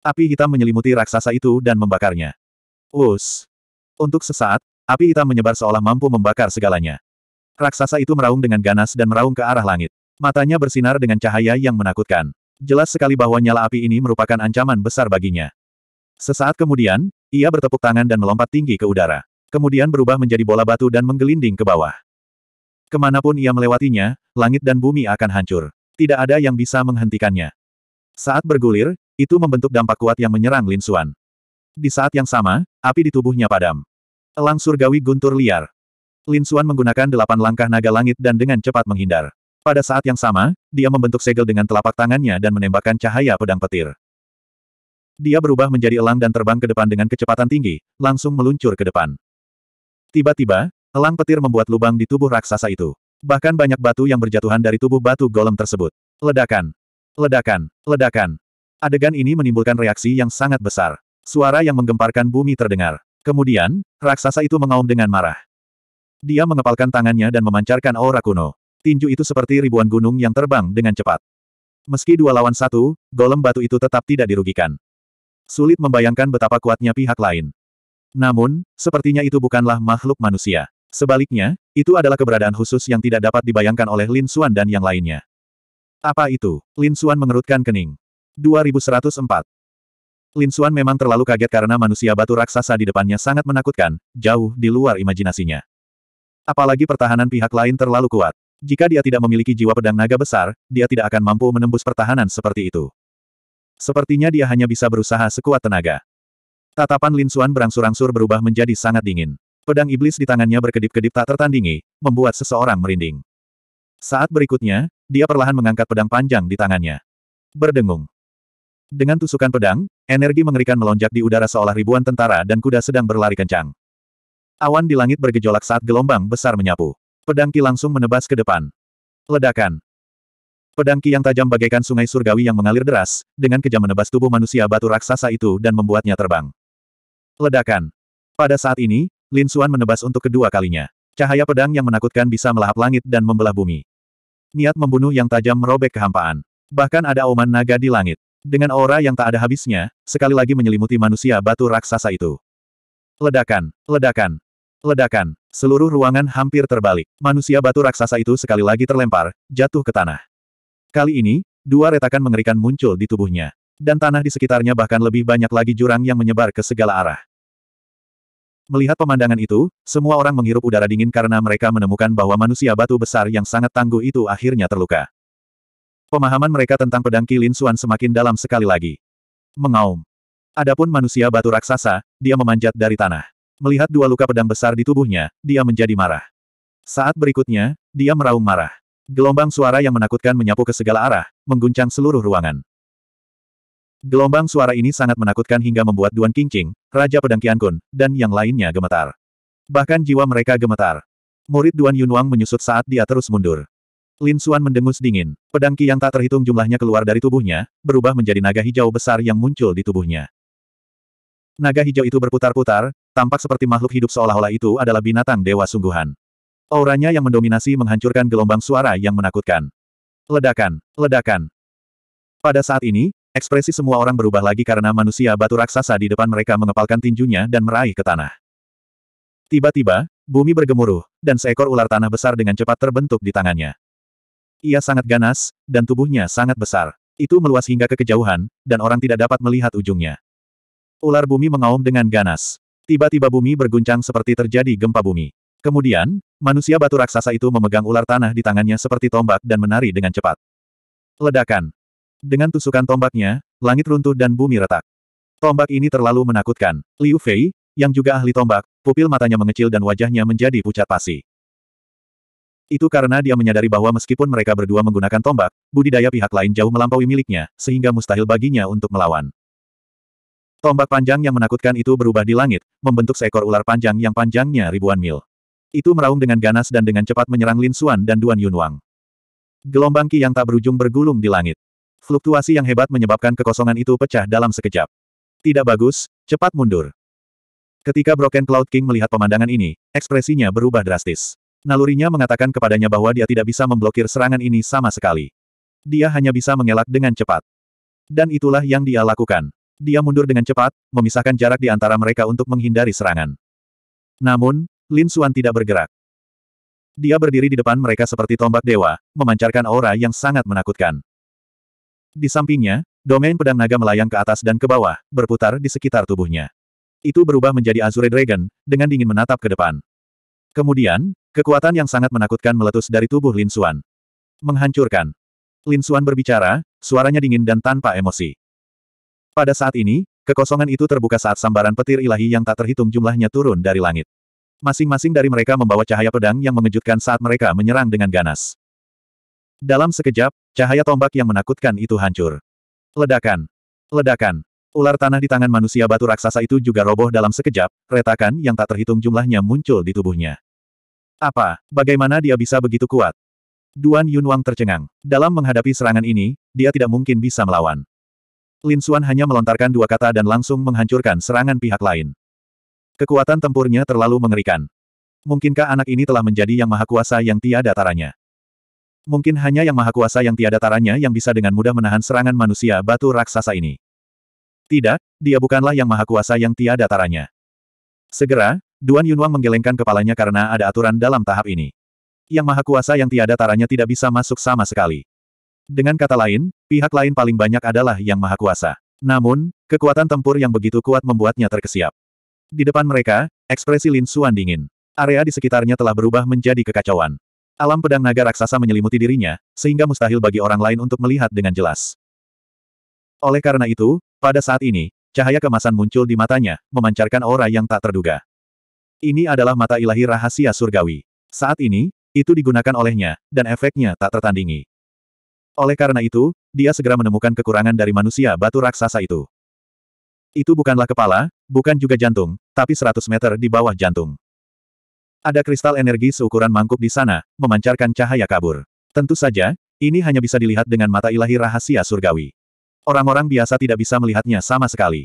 Api hitam menyelimuti raksasa itu dan membakarnya. Us. Untuk sesaat, api hitam menyebar seolah mampu membakar segalanya. Raksasa itu meraung dengan ganas dan meraung ke arah langit. Matanya bersinar dengan cahaya yang menakutkan. Jelas sekali bahwa nyala api ini merupakan ancaman besar baginya. Sesaat kemudian, ia bertepuk tangan dan melompat tinggi ke udara. Kemudian berubah menjadi bola batu dan menggelinding ke bawah. Kemanapun ia melewatinya, langit dan bumi akan hancur. Tidak ada yang bisa menghentikannya. Saat bergulir, itu membentuk dampak kuat yang menyerang Lin Xuan. Di saat yang sama, api di tubuhnya padam. Elang surgawi guntur liar. Lin Xuan menggunakan delapan langkah naga langit dan dengan cepat menghindar. Pada saat yang sama, dia membentuk segel dengan telapak tangannya dan menembakkan cahaya pedang petir. Dia berubah menjadi elang dan terbang ke depan dengan kecepatan tinggi, langsung meluncur ke depan. Tiba-tiba, Elang petir membuat lubang di tubuh raksasa itu. Bahkan banyak batu yang berjatuhan dari tubuh batu golem tersebut. Ledakan. Ledakan. Ledakan. Adegan ini menimbulkan reaksi yang sangat besar. Suara yang menggemparkan bumi terdengar. Kemudian, raksasa itu mengaum dengan marah. Dia mengepalkan tangannya dan memancarkan aura kuno. Tinju itu seperti ribuan gunung yang terbang dengan cepat. Meski dua lawan satu, golem batu itu tetap tidak dirugikan. Sulit membayangkan betapa kuatnya pihak lain. Namun, sepertinya itu bukanlah makhluk manusia. Sebaliknya, itu adalah keberadaan khusus yang tidak dapat dibayangkan oleh Lin Xuan dan yang lainnya. Apa itu? Lin Xuan mengerutkan kening. 2104. Lin Xuan memang terlalu kaget karena manusia batu raksasa di depannya sangat menakutkan, jauh di luar imajinasinya. Apalagi pertahanan pihak lain terlalu kuat. Jika dia tidak memiliki jiwa pedang naga besar, dia tidak akan mampu menembus pertahanan seperti itu. Sepertinya dia hanya bisa berusaha sekuat tenaga. Tatapan Lin Xuan berangsur-angsur berubah menjadi sangat dingin. Pedang iblis di tangannya berkedip-kedip tak tertandingi, membuat seseorang merinding. Saat berikutnya, dia perlahan mengangkat pedang panjang di tangannya. Berdengung. Dengan tusukan pedang, energi mengerikan melonjak di udara seolah ribuan tentara dan kuda sedang berlari kencang. Awan di langit bergejolak saat gelombang besar menyapu. Pedang Ki langsung menebas ke depan. Ledakan. Pedang Ki yang tajam bagaikan sungai surgawi yang mengalir deras, dengan kejam menebas tubuh manusia batu raksasa itu dan membuatnya terbang. Ledakan. Pada saat ini, Lin Suan menebas untuk kedua kalinya. Cahaya pedang yang menakutkan bisa melahap langit dan membelah bumi. Niat membunuh yang tajam merobek kehampaan. Bahkan ada oman naga di langit. Dengan aura yang tak ada habisnya, sekali lagi menyelimuti manusia batu raksasa itu. Ledakan, ledakan, ledakan. Seluruh ruangan hampir terbalik. Manusia batu raksasa itu sekali lagi terlempar, jatuh ke tanah. Kali ini, dua retakan mengerikan muncul di tubuhnya. Dan tanah di sekitarnya bahkan lebih banyak lagi jurang yang menyebar ke segala arah. Melihat pemandangan itu, semua orang menghirup udara dingin karena mereka menemukan bahwa manusia batu besar yang sangat tangguh itu akhirnya terluka. Pemahaman mereka tentang pedang Kilin Suan semakin dalam sekali lagi. Mengaum. Adapun manusia batu raksasa, dia memanjat dari tanah. Melihat dua luka pedang besar di tubuhnya, dia menjadi marah. Saat berikutnya, dia meraung marah. Gelombang suara yang menakutkan menyapu ke segala arah, mengguncang seluruh ruangan. Gelombang suara ini sangat menakutkan hingga membuat Duan Qingqing, Raja Pedang Kun, dan yang lainnya gemetar. Bahkan jiwa mereka gemetar. Murid Duan Yunwang menyusut saat dia terus mundur. Lin Xuan mendengus dingin. Pedang Qi yang tak terhitung jumlahnya keluar dari tubuhnya, berubah menjadi naga hijau besar yang muncul di tubuhnya. Naga hijau itu berputar-putar, tampak seperti makhluk hidup seolah-olah itu adalah binatang dewa sungguhan. Auranya yang mendominasi menghancurkan gelombang suara yang menakutkan. Ledakan, ledakan. Pada saat ini, Ekspresi semua orang berubah lagi karena manusia batu raksasa di depan mereka mengepalkan tinjunya dan meraih ke tanah. Tiba-tiba, bumi bergemuruh, dan seekor ular tanah besar dengan cepat terbentuk di tangannya. Ia sangat ganas, dan tubuhnya sangat besar. Itu meluas hingga ke kejauhan, dan orang tidak dapat melihat ujungnya. Ular bumi mengaum dengan ganas. Tiba-tiba bumi berguncang seperti terjadi gempa bumi. Kemudian, manusia batu raksasa itu memegang ular tanah di tangannya seperti tombak dan menari dengan cepat. Ledakan. Dengan tusukan tombaknya, langit runtuh dan bumi retak. Tombak ini terlalu menakutkan. Liu Fei, yang juga ahli tombak, pupil matanya mengecil dan wajahnya menjadi pucat pasi. Itu karena dia menyadari bahwa meskipun mereka berdua menggunakan tombak, budidaya pihak lain jauh melampaui miliknya, sehingga mustahil baginya untuk melawan. Tombak panjang yang menakutkan itu berubah di langit, membentuk seekor ular panjang yang panjangnya ribuan mil. Itu meraung dengan ganas dan dengan cepat menyerang Lin Xuan dan Duan Yunwang. Gelombang ki yang tak berujung bergulung di langit. Fluktuasi yang hebat menyebabkan kekosongan itu pecah dalam sekejap. Tidak bagus, cepat mundur. Ketika Broken Cloud King melihat pemandangan ini, ekspresinya berubah drastis. Nalurinya mengatakan kepadanya bahwa dia tidak bisa memblokir serangan ini sama sekali. Dia hanya bisa mengelak dengan cepat. Dan itulah yang dia lakukan. Dia mundur dengan cepat, memisahkan jarak di antara mereka untuk menghindari serangan. Namun, Lin Xuan tidak bergerak. Dia berdiri di depan mereka seperti tombak dewa, memancarkan aura yang sangat menakutkan. Di sampingnya, domain pedang naga melayang ke atas dan ke bawah, berputar di sekitar tubuhnya. Itu berubah menjadi Azure Dragon, dengan dingin menatap ke depan. Kemudian, kekuatan yang sangat menakutkan meletus dari tubuh Lin Xuan. Menghancurkan. Lin Xuan berbicara, suaranya dingin dan tanpa emosi. Pada saat ini, kekosongan itu terbuka saat sambaran petir ilahi yang tak terhitung jumlahnya turun dari langit. Masing-masing dari mereka membawa cahaya pedang yang mengejutkan saat mereka menyerang dengan ganas. Dalam sekejap, cahaya tombak yang menakutkan itu hancur. Ledakan. Ledakan. Ular tanah di tangan manusia batu raksasa itu juga roboh dalam sekejap, retakan yang tak terhitung jumlahnya muncul di tubuhnya. Apa, bagaimana dia bisa begitu kuat? Duan Yunwang tercengang. Dalam menghadapi serangan ini, dia tidak mungkin bisa melawan. Lin Xuan hanya melontarkan dua kata dan langsung menghancurkan serangan pihak lain. Kekuatan tempurnya terlalu mengerikan. Mungkinkah anak ini telah menjadi yang maha kuasa yang tiada taranya? Mungkin hanya yang maha kuasa yang tiada taranya yang bisa dengan mudah menahan serangan manusia batu raksasa ini. Tidak, dia bukanlah yang maha kuasa yang tiada taranya. Segera, Duan Yunwang menggelengkan kepalanya karena ada aturan dalam tahap ini. Yang maha kuasa yang tiada taranya tidak bisa masuk sama sekali. Dengan kata lain, pihak lain paling banyak adalah yang maha kuasa. Namun, kekuatan tempur yang begitu kuat membuatnya terkesiap. Di depan mereka, ekspresi Lin Xuan dingin. Area di sekitarnya telah berubah menjadi kekacauan. Alam pedang naga raksasa menyelimuti dirinya, sehingga mustahil bagi orang lain untuk melihat dengan jelas. Oleh karena itu, pada saat ini, cahaya kemasan muncul di matanya, memancarkan aura yang tak terduga. Ini adalah mata ilahi rahasia surgawi. Saat ini, itu digunakan olehnya, dan efeknya tak tertandingi. Oleh karena itu, dia segera menemukan kekurangan dari manusia batu raksasa itu. Itu bukanlah kepala, bukan juga jantung, tapi 100 meter di bawah jantung. Ada kristal energi seukuran mangkuk di sana, memancarkan cahaya kabur. Tentu saja, ini hanya bisa dilihat dengan mata ilahi rahasia surgawi. Orang-orang biasa tidak bisa melihatnya sama sekali.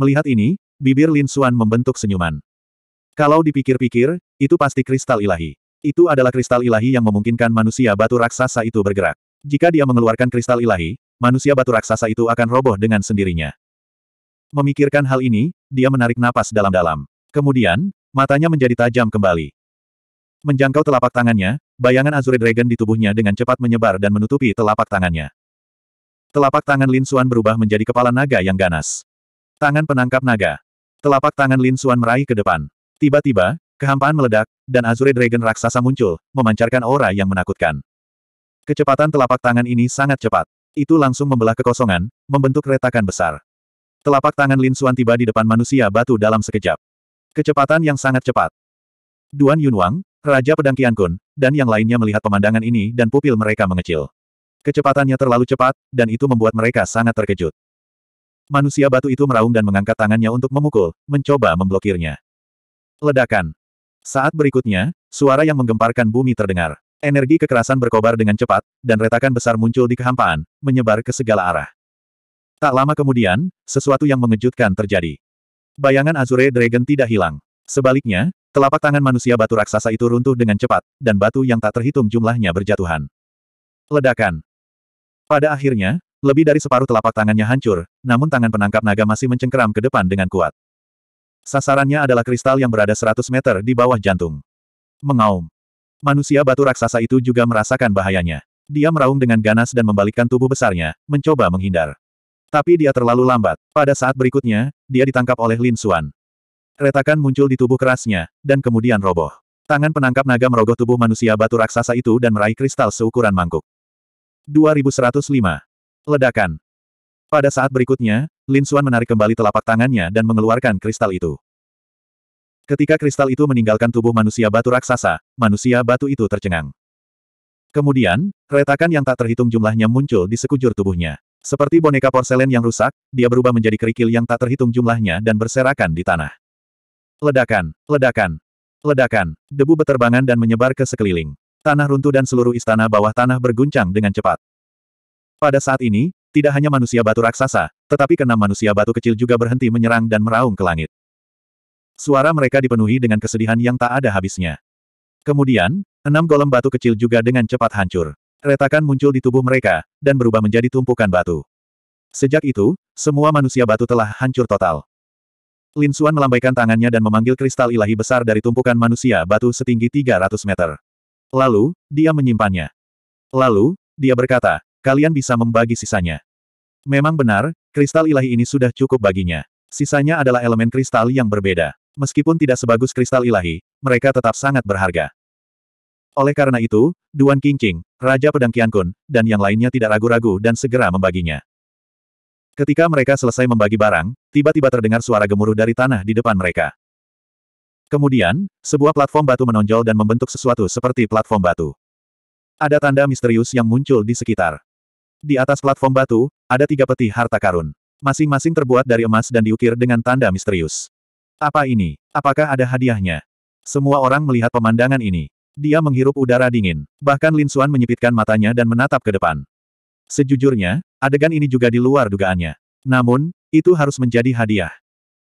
Melihat ini, bibir Lin Suan membentuk senyuman. Kalau dipikir-pikir, itu pasti kristal ilahi. Itu adalah kristal ilahi yang memungkinkan manusia batu raksasa itu bergerak. Jika dia mengeluarkan kristal ilahi, manusia batu raksasa itu akan roboh dengan sendirinya. Memikirkan hal ini, dia menarik napas dalam-dalam. Kemudian, Matanya menjadi tajam kembali. Menjangkau telapak tangannya, bayangan Azure Dragon di tubuhnya dengan cepat menyebar dan menutupi telapak tangannya. Telapak tangan Lin Xuan berubah menjadi kepala naga yang ganas. Tangan penangkap naga. Telapak tangan Lin Xuan meraih ke depan. Tiba-tiba, kehampaan meledak, dan Azure Dragon raksasa muncul, memancarkan aura yang menakutkan. Kecepatan telapak tangan ini sangat cepat. Itu langsung membelah kekosongan, membentuk retakan besar. Telapak tangan Lin Xuan tiba di depan manusia batu dalam sekejap. Kecepatan yang sangat cepat. Duan Yunwang, Raja Pedang Qiankun, dan yang lainnya melihat pemandangan ini dan pupil mereka mengecil. Kecepatannya terlalu cepat, dan itu membuat mereka sangat terkejut. Manusia batu itu meraung dan mengangkat tangannya untuk memukul, mencoba memblokirnya. Ledakan. Saat berikutnya, suara yang menggemparkan bumi terdengar. Energi kekerasan berkobar dengan cepat, dan retakan besar muncul di kehampaan, menyebar ke segala arah. Tak lama kemudian, sesuatu yang mengejutkan terjadi. Bayangan Azure Dragon tidak hilang. Sebaliknya, telapak tangan manusia batu raksasa itu runtuh dengan cepat, dan batu yang tak terhitung jumlahnya berjatuhan. Ledakan. Pada akhirnya, lebih dari separuh telapak tangannya hancur, namun tangan penangkap naga masih mencengkeram ke depan dengan kuat. Sasarannya adalah kristal yang berada 100 meter di bawah jantung. Mengaum. Manusia batu raksasa itu juga merasakan bahayanya. Dia meraung dengan ganas dan membalikkan tubuh besarnya, mencoba menghindar. Tapi dia terlalu lambat. Pada saat berikutnya, dia ditangkap oleh Lin Xuan. Retakan muncul di tubuh kerasnya, dan kemudian roboh. Tangan penangkap naga merogoh tubuh manusia batu raksasa itu dan meraih kristal seukuran mangkuk. 2105. Ledakan. Pada saat berikutnya, Lin Xuan menarik kembali telapak tangannya dan mengeluarkan kristal itu. Ketika kristal itu meninggalkan tubuh manusia batu raksasa, manusia batu itu tercengang. Kemudian, retakan yang tak terhitung jumlahnya muncul di sekujur tubuhnya. Seperti boneka porselen yang rusak, dia berubah menjadi kerikil yang tak terhitung jumlahnya dan berserakan di tanah. Ledakan, ledakan, ledakan, debu beterbangan dan menyebar ke sekeliling. Tanah runtuh dan seluruh istana bawah tanah berguncang dengan cepat. Pada saat ini, tidak hanya manusia batu raksasa, tetapi keenam manusia batu kecil juga berhenti menyerang dan meraung ke langit. Suara mereka dipenuhi dengan kesedihan yang tak ada habisnya. Kemudian, enam golem batu kecil juga dengan cepat hancur retakan muncul di tubuh mereka, dan berubah menjadi tumpukan batu. Sejak itu, semua manusia batu telah hancur total. Lin Suan melambaikan tangannya dan memanggil kristal ilahi besar dari tumpukan manusia batu setinggi 300 meter. Lalu, dia menyimpannya. Lalu, dia berkata, kalian bisa membagi sisanya. Memang benar, kristal ilahi ini sudah cukup baginya. Sisanya adalah elemen kristal yang berbeda. Meskipun tidak sebagus kristal ilahi, mereka tetap sangat berharga. Oleh karena itu, Duan Qingqing, Raja Pedang Qiankun, dan yang lainnya tidak ragu-ragu dan segera membaginya. Ketika mereka selesai membagi barang, tiba-tiba terdengar suara gemuruh dari tanah di depan mereka. Kemudian, sebuah platform batu menonjol dan membentuk sesuatu seperti platform batu. Ada tanda misterius yang muncul di sekitar. Di atas platform batu, ada tiga peti harta karun. Masing-masing terbuat dari emas dan diukir dengan tanda misterius. Apa ini? Apakah ada hadiahnya? Semua orang melihat pemandangan ini. Dia menghirup udara dingin. Bahkan Lin Xuan menyipitkan matanya dan menatap ke depan. Sejujurnya, adegan ini juga di luar dugaannya. Namun, itu harus menjadi hadiah.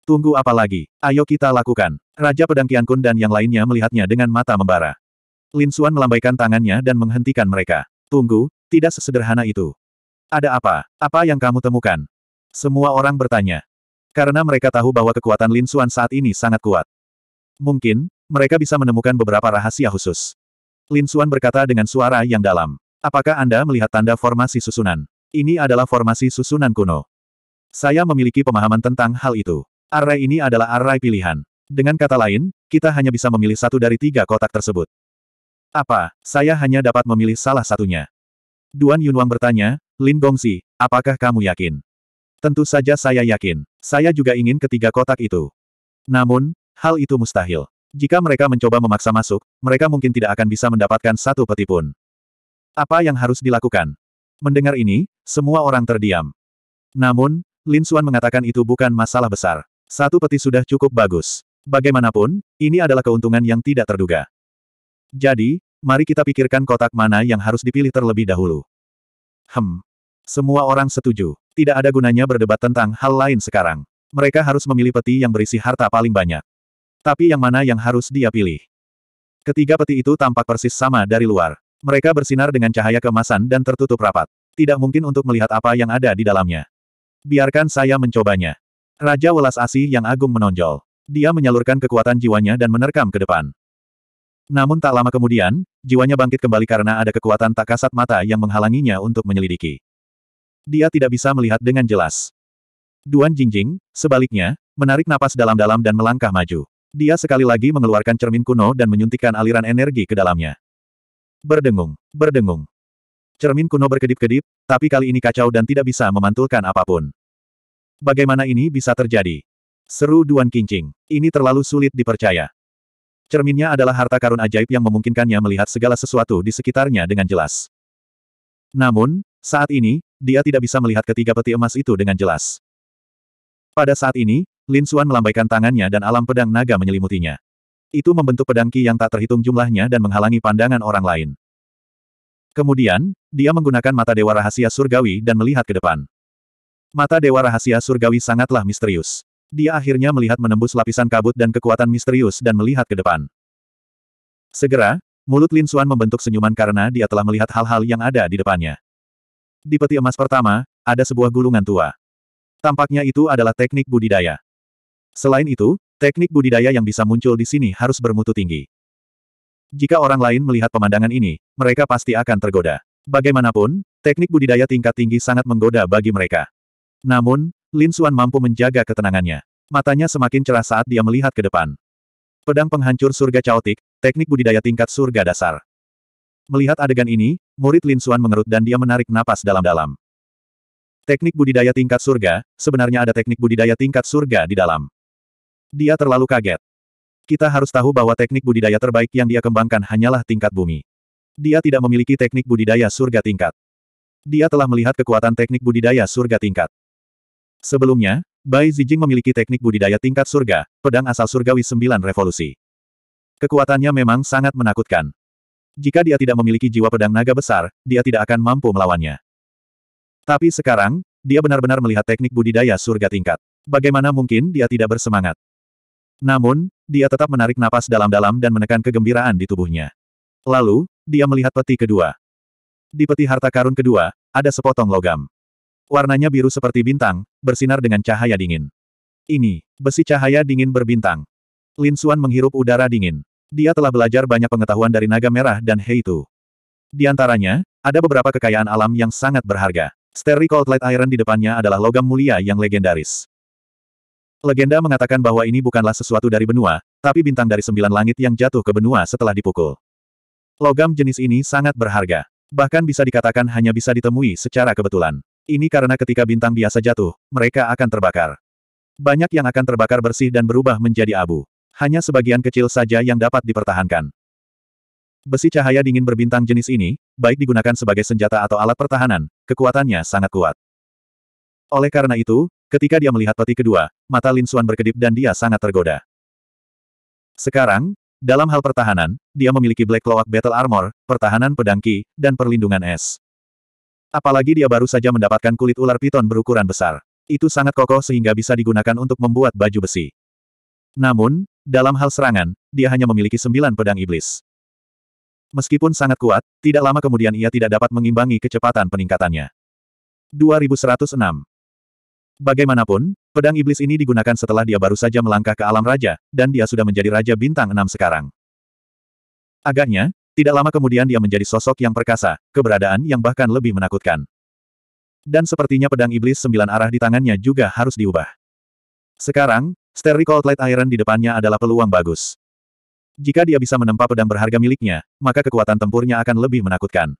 Tunggu apa lagi? Ayo kita lakukan. Raja Pedang Kun dan yang lainnya melihatnya dengan mata membara. Lin Xuan melambaikan tangannya dan menghentikan mereka. Tunggu, tidak sesederhana itu. Ada apa? Apa yang kamu temukan? Semua orang bertanya. Karena mereka tahu bahwa kekuatan Lin Xuan saat ini sangat kuat. Mungkin, mereka bisa menemukan beberapa rahasia khusus. Lin Xuan berkata dengan suara yang dalam. Apakah Anda melihat tanda formasi susunan? Ini adalah formasi susunan kuno. Saya memiliki pemahaman tentang hal itu. Array ini adalah array pilihan. Dengan kata lain, kita hanya bisa memilih satu dari tiga kotak tersebut. Apa, saya hanya dapat memilih salah satunya? Duan Yunwang bertanya, Lin Gongzi, apakah kamu yakin? Tentu saja saya yakin. Saya juga ingin ketiga kotak itu. Namun, hal itu mustahil. Jika mereka mencoba memaksa masuk, mereka mungkin tidak akan bisa mendapatkan satu peti pun. Apa yang harus dilakukan? Mendengar ini, semua orang terdiam. Namun, Lin Xuan mengatakan itu bukan masalah besar. Satu peti sudah cukup bagus. Bagaimanapun, ini adalah keuntungan yang tidak terduga. Jadi, mari kita pikirkan kotak mana yang harus dipilih terlebih dahulu. Hem. Semua orang setuju. Tidak ada gunanya berdebat tentang hal lain sekarang. Mereka harus memilih peti yang berisi harta paling banyak. Tapi yang mana yang harus dia pilih? Ketiga peti itu tampak persis sama dari luar. Mereka bersinar dengan cahaya kemasan dan tertutup rapat. Tidak mungkin untuk melihat apa yang ada di dalamnya. Biarkan saya mencobanya. Raja Welas Asih yang agung menonjol. Dia menyalurkan kekuatan jiwanya dan menerkam ke depan. Namun tak lama kemudian, jiwanya bangkit kembali karena ada kekuatan tak kasat mata yang menghalanginya untuk menyelidiki. Dia tidak bisa melihat dengan jelas. Duan Jingjing, sebaliknya, menarik napas dalam-dalam dan melangkah maju. Dia sekali lagi mengeluarkan cermin kuno dan menyuntikkan aliran energi ke dalamnya. Berdengung, berdengung. Cermin kuno berkedip-kedip, tapi kali ini kacau dan tidak bisa memantulkan apapun. Bagaimana ini bisa terjadi? Seru Duan Kincing. Ini terlalu sulit dipercaya. Cerminnya adalah harta karun ajaib yang memungkinkannya melihat segala sesuatu di sekitarnya dengan jelas. Namun, saat ini, dia tidak bisa melihat ketiga peti emas itu dengan jelas. Pada saat ini, Lin Xuan melambaikan tangannya dan alam pedang naga menyelimutinya. Itu membentuk pedang Qi yang tak terhitung jumlahnya dan menghalangi pandangan orang lain. Kemudian, dia menggunakan mata Dewa Rahasia Surgawi dan melihat ke depan. Mata Dewa Rahasia Surgawi sangatlah misterius. Dia akhirnya melihat menembus lapisan kabut dan kekuatan misterius dan melihat ke depan. Segera, mulut Lin Xuan membentuk senyuman karena dia telah melihat hal-hal yang ada di depannya. Di peti emas pertama, ada sebuah gulungan tua. Tampaknya itu adalah teknik budidaya. Selain itu, teknik budidaya yang bisa muncul di sini harus bermutu tinggi. Jika orang lain melihat pemandangan ini, mereka pasti akan tergoda. Bagaimanapun, teknik budidaya tingkat tinggi sangat menggoda bagi mereka. Namun, Lin Xuan mampu menjaga ketenangannya. Matanya semakin cerah saat dia melihat ke depan. Pedang penghancur surga caotik, teknik budidaya tingkat surga dasar. Melihat adegan ini, murid Lin Xuan mengerut dan dia menarik napas dalam-dalam. Teknik budidaya tingkat surga, sebenarnya ada teknik budidaya tingkat surga di dalam. Dia terlalu kaget. Kita harus tahu bahwa teknik budidaya terbaik yang dia kembangkan hanyalah tingkat bumi. Dia tidak memiliki teknik budidaya surga tingkat. Dia telah melihat kekuatan teknik budidaya surga tingkat. Sebelumnya, Bai Zijing memiliki teknik budidaya tingkat surga, pedang asal surgawi sembilan revolusi. Kekuatannya memang sangat menakutkan. Jika dia tidak memiliki jiwa pedang naga besar, dia tidak akan mampu melawannya. Tapi sekarang, dia benar-benar melihat teknik budidaya surga tingkat. Bagaimana mungkin dia tidak bersemangat? Namun, dia tetap menarik napas dalam-dalam dan menekan kegembiraan di tubuhnya. Lalu, dia melihat peti kedua. Di peti harta karun kedua, ada sepotong logam. Warnanya biru seperti bintang, bersinar dengan cahaya dingin. Ini, besi cahaya dingin berbintang. Lin Xuan menghirup udara dingin. Dia telah belajar banyak pengetahuan dari naga merah dan Heitu. Di antaranya, ada beberapa kekayaan alam yang sangat berharga. Sterry Cold Light Iron di depannya adalah logam mulia yang legendaris. Legenda mengatakan bahwa ini bukanlah sesuatu dari benua, tapi bintang dari sembilan langit yang jatuh ke benua setelah dipukul. Logam jenis ini sangat berharga. Bahkan bisa dikatakan hanya bisa ditemui secara kebetulan. Ini karena ketika bintang biasa jatuh, mereka akan terbakar. Banyak yang akan terbakar bersih dan berubah menjadi abu. Hanya sebagian kecil saja yang dapat dipertahankan. Besi cahaya dingin berbintang jenis ini, baik digunakan sebagai senjata atau alat pertahanan, kekuatannya sangat kuat. Oleh karena itu, ketika dia melihat peti kedua, mata Lin Xuan berkedip dan dia sangat tergoda. Sekarang, dalam hal pertahanan, dia memiliki Black Cloak Battle Armor, pertahanan pedang Ki, dan perlindungan es. Apalagi dia baru saja mendapatkan kulit ular piton berukuran besar. Itu sangat kokoh sehingga bisa digunakan untuk membuat baju besi. Namun, dalam hal serangan, dia hanya memiliki sembilan pedang iblis. Meskipun sangat kuat, tidak lama kemudian ia tidak dapat mengimbangi kecepatan peningkatannya. 2106 Bagaimanapun, pedang iblis ini digunakan setelah dia baru saja melangkah ke alam raja, dan dia sudah menjadi raja bintang enam sekarang. Agaknya, tidak lama kemudian dia menjadi sosok yang perkasa, keberadaan yang bahkan lebih menakutkan. Dan sepertinya pedang iblis sembilan arah di tangannya juga harus diubah. Sekarang, Sterry Cold Light Iron di depannya adalah peluang bagus. Jika dia bisa menempa pedang berharga miliknya, maka kekuatan tempurnya akan lebih menakutkan.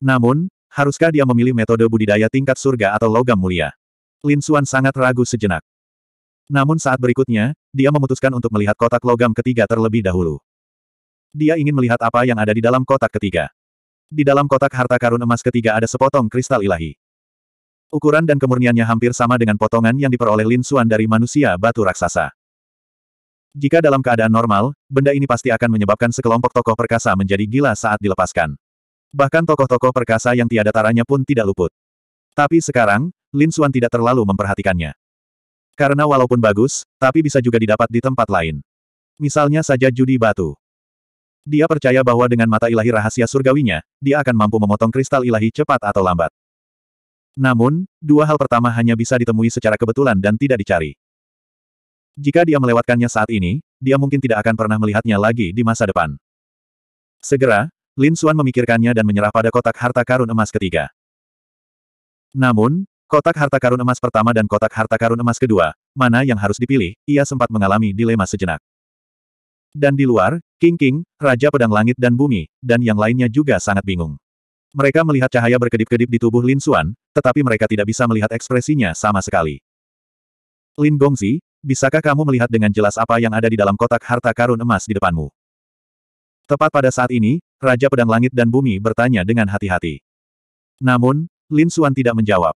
Namun, haruskah dia memilih metode budidaya tingkat surga atau logam mulia? Lin Xuan sangat ragu sejenak. Namun saat berikutnya, dia memutuskan untuk melihat kotak logam ketiga terlebih dahulu. Dia ingin melihat apa yang ada di dalam kotak ketiga. Di dalam kotak harta karun emas ketiga ada sepotong kristal ilahi. Ukuran dan kemurniannya hampir sama dengan potongan yang diperoleh Lin Xuan dari manusia batu raksasa. Jika dalam keadaan normal, benda ini pasti akan menyebabkan sekelompok tokoh perkasa menjadi gila saat dilepaskan. Bahkan tokoh-tokoh perkasa yang tiada taranya pun tidak luput. Tapi sekarang, Lin Suan tidak terlalu memperhatikannya. Karena walaupun bagus, tapi bisa juga didapat di tempat lain. Misalnya saja judi batu. Dia percaya bahwa dengan mata ilahi rahasia surgawinya, dia akan mampu memotong kristal ilahi cepat atau lambat. Namun, dua hal pertama hanya bisa ditemui secara kebetulan dan tidak dicari. Jika dia melewatkannya saat ini, dia mungkin tidak akan pernah melihatnya lagi di masa depan. Segera, Lin Suan memikirkannya dan menyerah pada kotak harta karun emas ketiga. Namun, Kotak harta karun emas pertama dan kotak harta karun emas kedua, mana yang harus dipilih, ia sempat mengalami dilema sejenak. Dan di luar, King King, Raja Pedang Langit dan Bumi, dan yang lainnya juga sangat bingung. Mereka melihat cahaya berkedip-kedip di tubuh Lin Xuan, tetapi mereka tidak bisa melihat ekspresinya sama sekali. Lin Gongzi, bisakah kamu melihat dengan jelas apa yang ada di dalam kotak harta karun emas di depanmu? Tepat pada saat ini, Raja Pedang Langit dan Bumi bertanya dengan hati-hati. Namun, Lin Xuan tidak menjawab.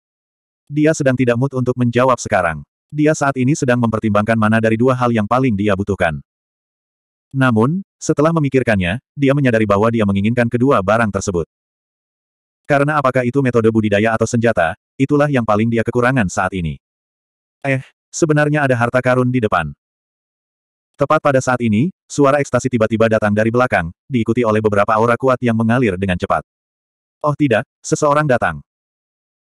Dia sedang tidak mood untuk menjawab sekarang. Dia saat ini sedang mempertimbangkan mana dari dua hal yang paling dia butuhkan. Namun, setelah memikirkannya, dia menyadari bahwa dia menginginkan kedua barang tersebut. Karena apakah itu metode budidaya atau senjata, itulah yang paling dia kekurangan saat ini. Eh, sebenarnya ada harta karun di depan. Tepat pada saat ini, suara ekstasi tiba-tiba datang dari belakang, diikuti oleh beberapa aura kuat yang mengalir dengan cepat. Oh tidak, seseorang datang.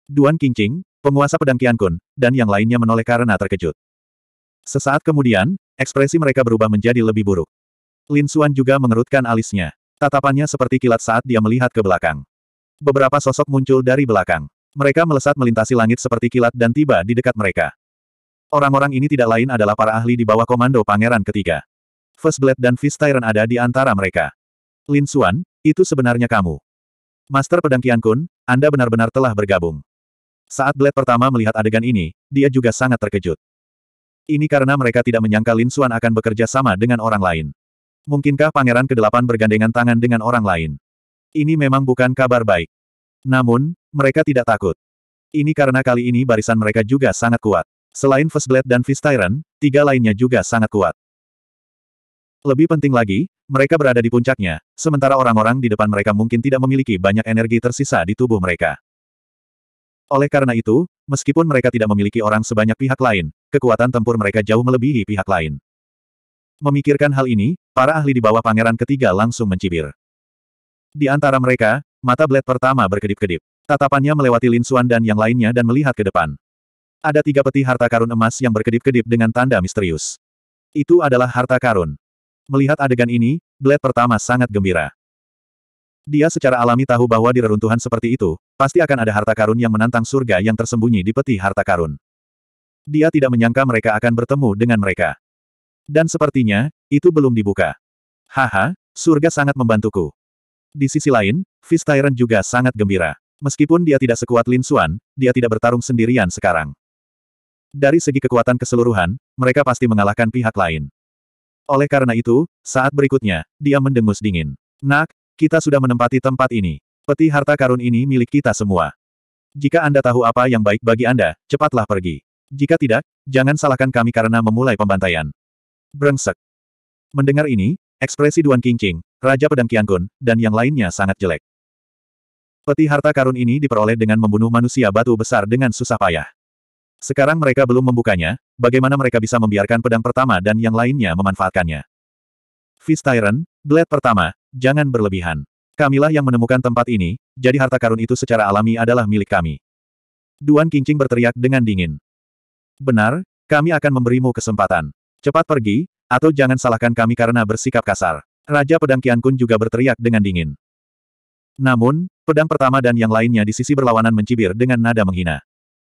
Duan Kincing, Penguasa pedang Kian Kun, dan yang lainnya menoleh karena terkejut. Sesaat kemudian, ekspresi mereka berubah menjadi lebih buruk. Lin Xuan juga mengerutkan alisnya. Tatapannya seperti kilat saat dia melihat ke belakang. Beberapa sosok muncul dari belakang. Mereka melesat melintasi langit seperti kilat dan tiba di dekat mereka. Orang-orang ini tidak lain adalah para ahli di bawah komando pangeran ketiga. First Blade dan Fist Tyrant ada di antara mereka. Lin Xuan, itu sebenarnya kamu. Master Pedang Kian Kun, Anda benar-benar telah bergabung. Saat Blade pertama melihat adegan ini, dia juga sangat terkejut. Ini karena mereka tidak menyangka Lin Xuan akan bekerja sama dengan orang lain. Mungkinkah Pangeran Kedelapan bergandengan tangan dengan orang lain? Ini memang bukan kabar baik. Namun, mereka tidak takut. Ini karena kali ini barisan mereka juga sangat kuat. Selain First Blade dan Fist Tyrant, tiga lainnya juga sangat kuat. Lebih penting lagi, mereka berada di puncaknya, sementara orang-orang di depan mereka mungkin tidak memiliki banyak energi tersisa di tubuh mereka. Oleh karena itu, meskipun mereka tidak memiliki orang sebanyak pihak lain, kekuatan tempur mereka jauh melebihi pihak lain. Memikirkan hal ini, para ahli di bawah pangeran ketiga langsung mencibir. Di antara mereka, mata Blade pertama berkedip-kedip. Tatapannya melewati Lin Xuan dan yang lainnya dan melihat ke depan. Ada tiga peti harta karun emas yang berkedip-kedip dengan tanda misterius. Itu adalah harta karun. Melihat adegan ini, Blade pertama sangat gembira. Dia secara alami tahu bahwa di reruntuhan seperti itu, Pasti akan ada harta karun yang menantang surga yang tersembunyi di peti harta karun. Dia tidak menyangka mereka akan bertemu dengan mereka. Dan sepertinya, itu belum dibuka. Haha, surga sangat membantuku. Di sisi lain, Fist Tyrant juga sangat gembira. Meskipun dia tidak sekuat Lin Xuan, dia tidak bertarung sendirian sekarang. Dari segi kekuatan keseluruhan, mereka pasti mengalahkan pihak lain. Oleh karena itu, saat berikutnya, dia mendengus dingin. Nak, kita sudah menempati tempat ini. Peti harta karun ini milik kita semua. Jika Anda tahu apa yang baik bagi Anda, cepatlah pergi. Jika tidak, jangan salahkan kami karena memulai pembantaian. Brengsek. Mendengar ini, ekspresi Duan Qingqing, Raja Pedang Qiangun, dan yang lainnya sangat jelek. Peti harta karun ini diperoleh dengan membunuh manusia batu besar dengan susah payah. Sekarang mereka belum membukanya, bagaimana mereka bisa membiarkan pedang pertama dan yang lainnya memanfaatkannya. Fist Tyrant, Blade pertama, jangan berlebihan. Kamilah yang menemukan tempat ini, jadi harta karun itu secara alami adalah milik kami. Duan Kincing berteriak dengan dingin. Benar, kami akan memberimu kesempatan. Cepat pergi, atau jangan salahkan kami karena bersikap kasar. Raja Pedang Kian Kun juga berteriak dengan dingin. Namun, pedang pertama dan yang lainnya di sisi berlawanan mencibir dengan nada menghina.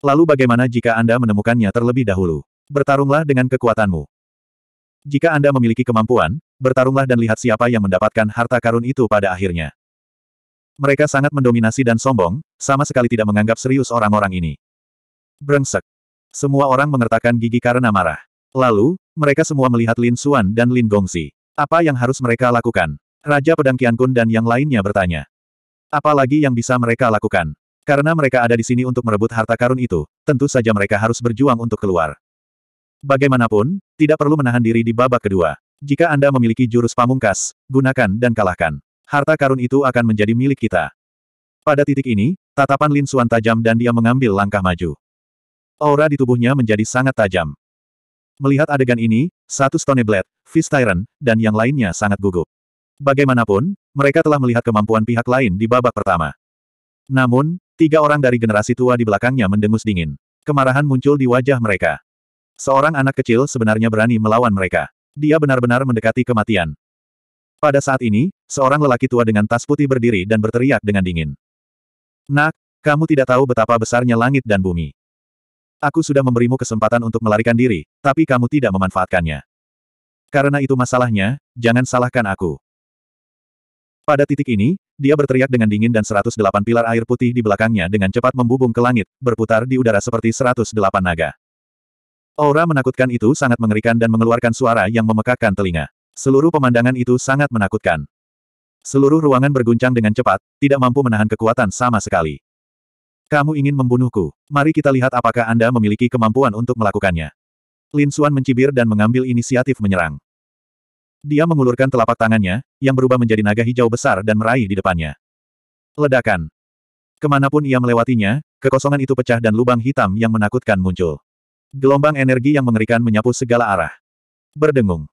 Lalu bagaimana jika Anda menemukannya terlebih dahulu? Bertarunglah dengan kekuatanmu. Jika Anda memiliki kemampuan, bertarunglah dan lihat siapa yang mendapatkan harta karun itu pada akhirnya. Mereka sangat mendominasi dan sombong, sama sekali tidak menganggap serius orang-orang ini. Brengsek. Semua orang mengertakkan gigi karena marah. Lalu, mereka semua melihat Lin Xuan dan Lin Gongxi. Apa yang harus mereka lakukan? Raja Pedang Kun dan yang lainnya bertanya. Apa lagi yang bisa mereka lakukan? Karena mereka ada di sini untuk merebut harta karun itu, tentu saja mereka harus berjuang untuk keluar. Bagaimanapun, tidak perlu menahan diri di babak kedua. Jika Anda memiliki jurus pamungkas, gunakan dan kalahkan harta karun itu akan menjadi milik kita. Pada titik ini, tatapan Lin Suan tajam dan dia mengambil langkah maju. Aura di tubuhnya menjadi sangat tajam. Melihat adegan ini, satu Stone Blade, Fist Tyrant, dan yang lainnya sangat gugup. Bagaimanapun, mereka telah melihat kemampuan pihak lain di babak pertama. Namun, tiga orang dari generasi tua di belakangnya mendengus dingin. Kemarahan muncul di wajah mereka. Seorang anak kecil sebenarnya berani melawan mereka. Dia benar-benar mendekati kematian. Pada saat ini, seorang lelaki tua dengan tas putih berdiri dan berteriak dengan dingin. Nak, kamu tidak tahu betapa besarnya langit dan bumi. Aku sudah memberimu kesempatan untuk melarikan diri, tapi kamu tidak memanfaatkannya. Karena itu masalahnya, jangan salahkan aku. Pada titik ini, dia berteriak dengan dingin dan 108 pilar air putih di belakangnya dengan cepat membubung ke langit, berputar di udara seperti 108 naga. Aura menakutkan itu sangat mengerikan dan mengeluarkan suara yang memekakkan telinga. Seluruh pemandangan itu sangat menakutkan. Seluruh ruangan berguncang dengan cepat, tidak mampu menahan kekuatan sama sekali. Kamu ingin membunuhku. Mari kita lihat apakah Anda memiliki kemampuan untuk melakukannya. Lin Xuan mencibir dan mengambil inisiatif menyerang. Dia mengulurkan telapak tangannya, yang berubah menjadi naga hijau besar dan meraih di depannya. Ledakan. Kemanapun ia melewatinya, kekosongan itu pecah dan lubang hitam yang menakutkan muncul. Gelombang energi yang mengerikan menyapu segala arah. Berdengung.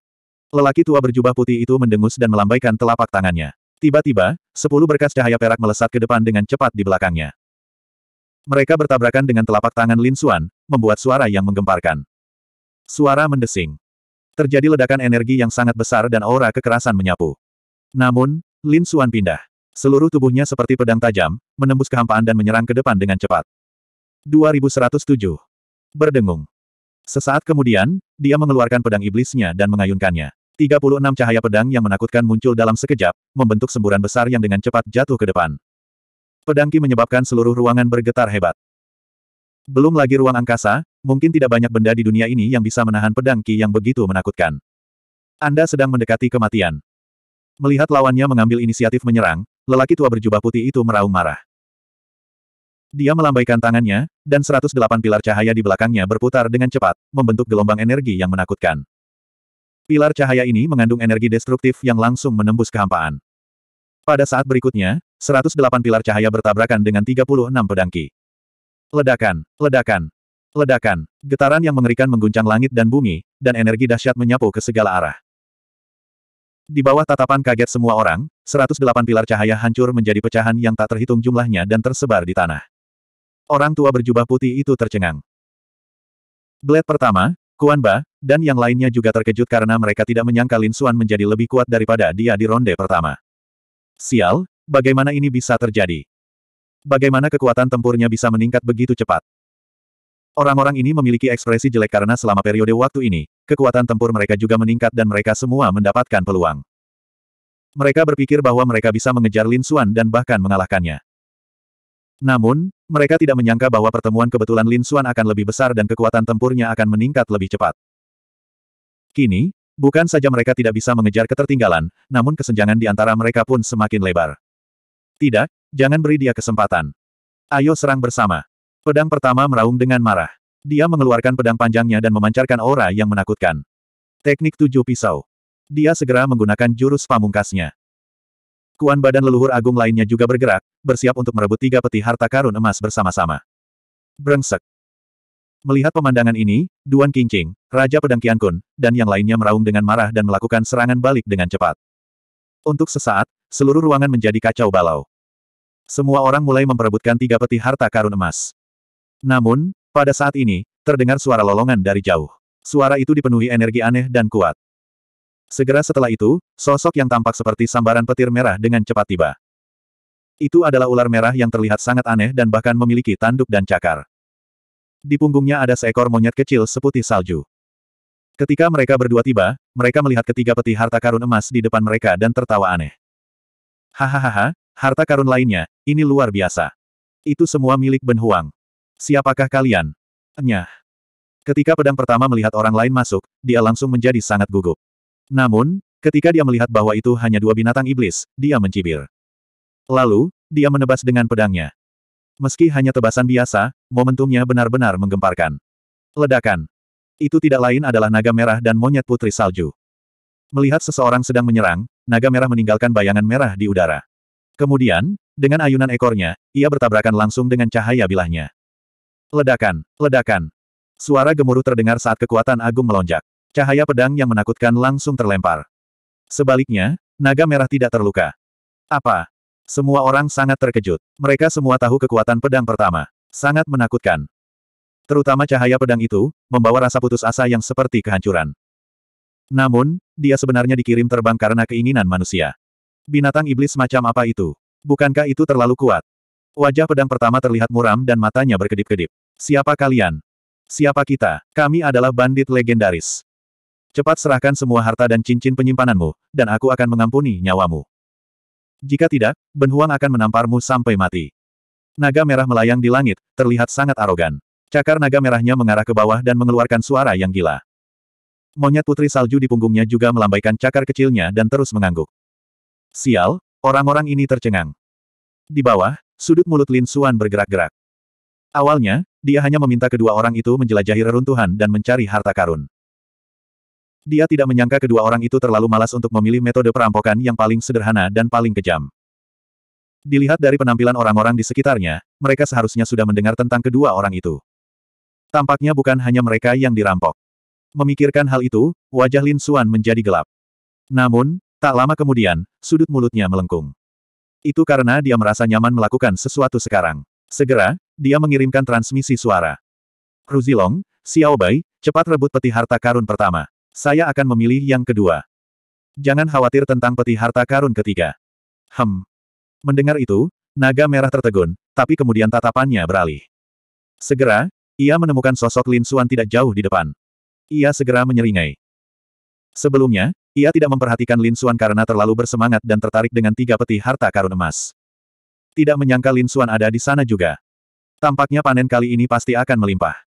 Lelaki tua berjubah putih itu mendengus dan melambaikan telapak tangannya. Tiba-tiba, sepuluh berkas cahaya perak melesat ke depan dengan cepat di belakangnya. Mereka bertabrakan dengan telapak tangan Lin Xuan, membuat suara yang menggemparkan. Suara mendesing. Terjadi ledakan energi yang sangat besar dan aura kekerasan menyapu. Namun, Lin Xuan pindah. Seluruh tubuhnya seperti pedang tajam, menembus kehampaan dan menyerang ke depan dengan cepat. 2107. Berdengung. Sesaat kemudian, dia mengeluarkan pedang iblisnya dan mengayunkannya. 36 cahaya pedang yang menakutkan muncul dalam sekejap, membentuk semburan besar yang dengan cepat jatuh ke depan. Pedangki menyebabkan seluruh ruangan bergetar hebat. Belum lagi ruang angkasa, mungkin tidak banyak benda di dunia ini yang bisa menahan pedangki yang begitu menakutkan. Anda sedang mendekati kematian. Melihat lawannya mengambil inisiatif menyerang, lelaki tua berjubah putih itu meraung marah. Dia melambaikan tangannya, dan 108 pilar cahaya di belakangnya berputar dengan cepat, membentuk gelombang energi yang menakutkan. Pilar cahaya ini mengandung energi destruktif yang langsung menembus kehampaan. Pada saat berikutnya, 108 pilar cahaya bertabrakan dengan 36 pedangki. Ledakan, ledakan, ledakan, getaran yang mengerikan mengguncang langit dan bumi, dan energi dahsyat menyapu ke segala arah. Di bawah tatapan kaget semua orang, 108 pilar cahaya hancur menjadi pecahan yang tak terhitung jumlahnya dan tersebar di tanah. Orang tua berjubah putih itu tercengang. Blade pertama, Kuan Ba, dan yang lainnya juga terkejut karena mereka tidak menyangka Lin Xuan menjadi lebih kuat daripada dia di ronde pertama. Sial, bagaimana ini bisa terjadi? Bagaimana kekuatan tempurnya bisa meningkat begitu cepat? Orang-orang ini memiliki ekspresi jelek karena selama periode waktu ini, kekuatan tempur mereka juga meningkat dan mereka semua mendapatkan peluang. Mereka berpikir bahwa mereka bisa mengejar Lin Xuan dan bahkan mengalahkannya. Namun, mereka tidak menyangka bahwa pertemuan kebetulan Lin Xuan akan lebih besar dan kekuatan tempurnya akan meningkat lebih cepat. Kini, bukan saja mereka tidak bisa mengejar ketertinggalan, namun kesenjangan di antara mereka pun semakin lebar. Tidak, jangan beri dia kesempatan. Ayo serang bersama. Pedang pertama meraung dengan marah. Dia mengeluarkan pedang panjangnya dan memancarkan aura yang menakutkan. Teknik tujuh pisau. Dia segera menggunakan jurus pamungkasnya. Kuan badan leluhur agung lainnya juga bergerak, bersiap untuk merebut tiga peti harta karun emas bersama-sama. Brengsek. Melihat pemandangan ini, Duan Qingqing, Raja Pedang Kun, dan yang lainnya meraung dengan marah dan melakukan serangan balik dengan cepat. Untuk sesaat, seluruh ruangan menjadi kacau balau. Semua orang mulai memperebutkan tiga peti harta karun emas. Namun, pada saat ini, terdengar suara lolongan dari jauh. Suara itu dipenuhi energi aneh dan kuat. Segera setelah itu, sosok yang tampak seperti sambaran petir merah dengan cepat tiba. Itu adalah ular merah yang terlihat sangat aneh dan bahkan memiliki tanduk dan cakar. Di punggungnya ada seekor monyet kecil seputih salju. Ketika mereka berdua tiba, mereka melihat ketiga peti harta karun emas di depan mereka dan tertawa aneh. Hahaha, harta karun lainnya, ini luar biasa. Itu semua milik Ben Huang. Siapakah kalian? Nyah. Ketika pedang pertama melihat orang lain masuk, dia langsung menjadi sangat gugup. Namun, ketika dia melihat bahwa itu hanya dua binatang iblis, dia mencibir. Lalu, dia menebas dengan pedangnya. Meski hanya tebasan biasa, momentumnya benar-benar menggemparkan. Ledakan. Itu tidak lain adalah naga merah dan monyet putri salju. Melihat seseorang sedang menyerang, naga merah meninggalkan bayangan merah di udara. Kemudian, dengan ayunan ekornya, ia bertabrakan langsung dengan cahaya bilahnya. Ledakan, ledakan. Suara gemuruh terdengar saat kekuatan agung melonjak. Cahaya pedang yang menakutkan langsung terlempar. Sebaliknya, naga merah tidak terluka. Apa? Semua orang sangat terkejut. Mereka semua tahu kekuatan pedang pertama. Sangat menakutkan. Terutama cahaya pedang itu, membawa rasa putus asa yang seperti kehancuran. Namun, dia sebenarnya dikirim terbang karena keinginan manusia. Binatang iblis macam apa itu? Bukankah itu terlalu kuat? Wajah pedang pertama terlihat muram dan matanya berkedip-kedip. Siapa kalian? Siapa kita? Kami adalah bandit legendaris. Cepat serahkan semua harta dan cincin penyimpananmu, dan aku akan mengampuni nyawamu. Jika tidak, Ben Huang akan menamparmu sampai mati. Naga merah melayang di langit, terlihat sangat arogan. Cakar naga merahnya mengarah ke bawah dan mengeluarkan suara yang gila. Monyet putri salju di punggungnya juga melambaikan cakar kecilnya dan terus mengangguk. Sial, orang-orang ini tercengang. Di bawah, sudut mulut Lin Suan bergerak-gerak. Awalnya, dia hanya meminta kedua orang itu menjelajahi reruntuhan dan mencari harta karun. Dia tidak menyangka kedua orang itu terlalu malas untuk memilih metode perampokan yang paling sederhana dan paling kejam. Dilihat dari penampilan orang-orang di sekitarnya, mereka seharusnya sudah mendengar tentang kedua orang itu. Tampaknya bukan hanya mereka yang dirampok. Memikirkan hal itu, wajah Lin Suan menjadi gelap. Namun, tak lama kemudian, sudut mulutnya melengkung. Itu karena dia merasa nyaman melakukan sesuatu sekarang. Segera, dia mengirimkan transmisi suara. Ruzilong, Xiaobai, cepat rebut peti harta karun pertama. Saya akan memilih yang kedua. Jangan khawatir tentang peti harta karun ketiga. Hem. Mendengar itu, naga merah tertegun, tapi kemudian tatapannya beralih. Segera, ia menemukan sosok Lin Xuan tidak jauh di depan. Ia segera menyeringai. Sebelumnya, ia tidak memperhatikan Lin Xuan karena terlalu bersemangat dan tertarik dengan tiga peti harta karun emas. Tidak menyangka Lin Xuan ada di sana juga. Tampaknya panen kali ini pasti akan melimpah.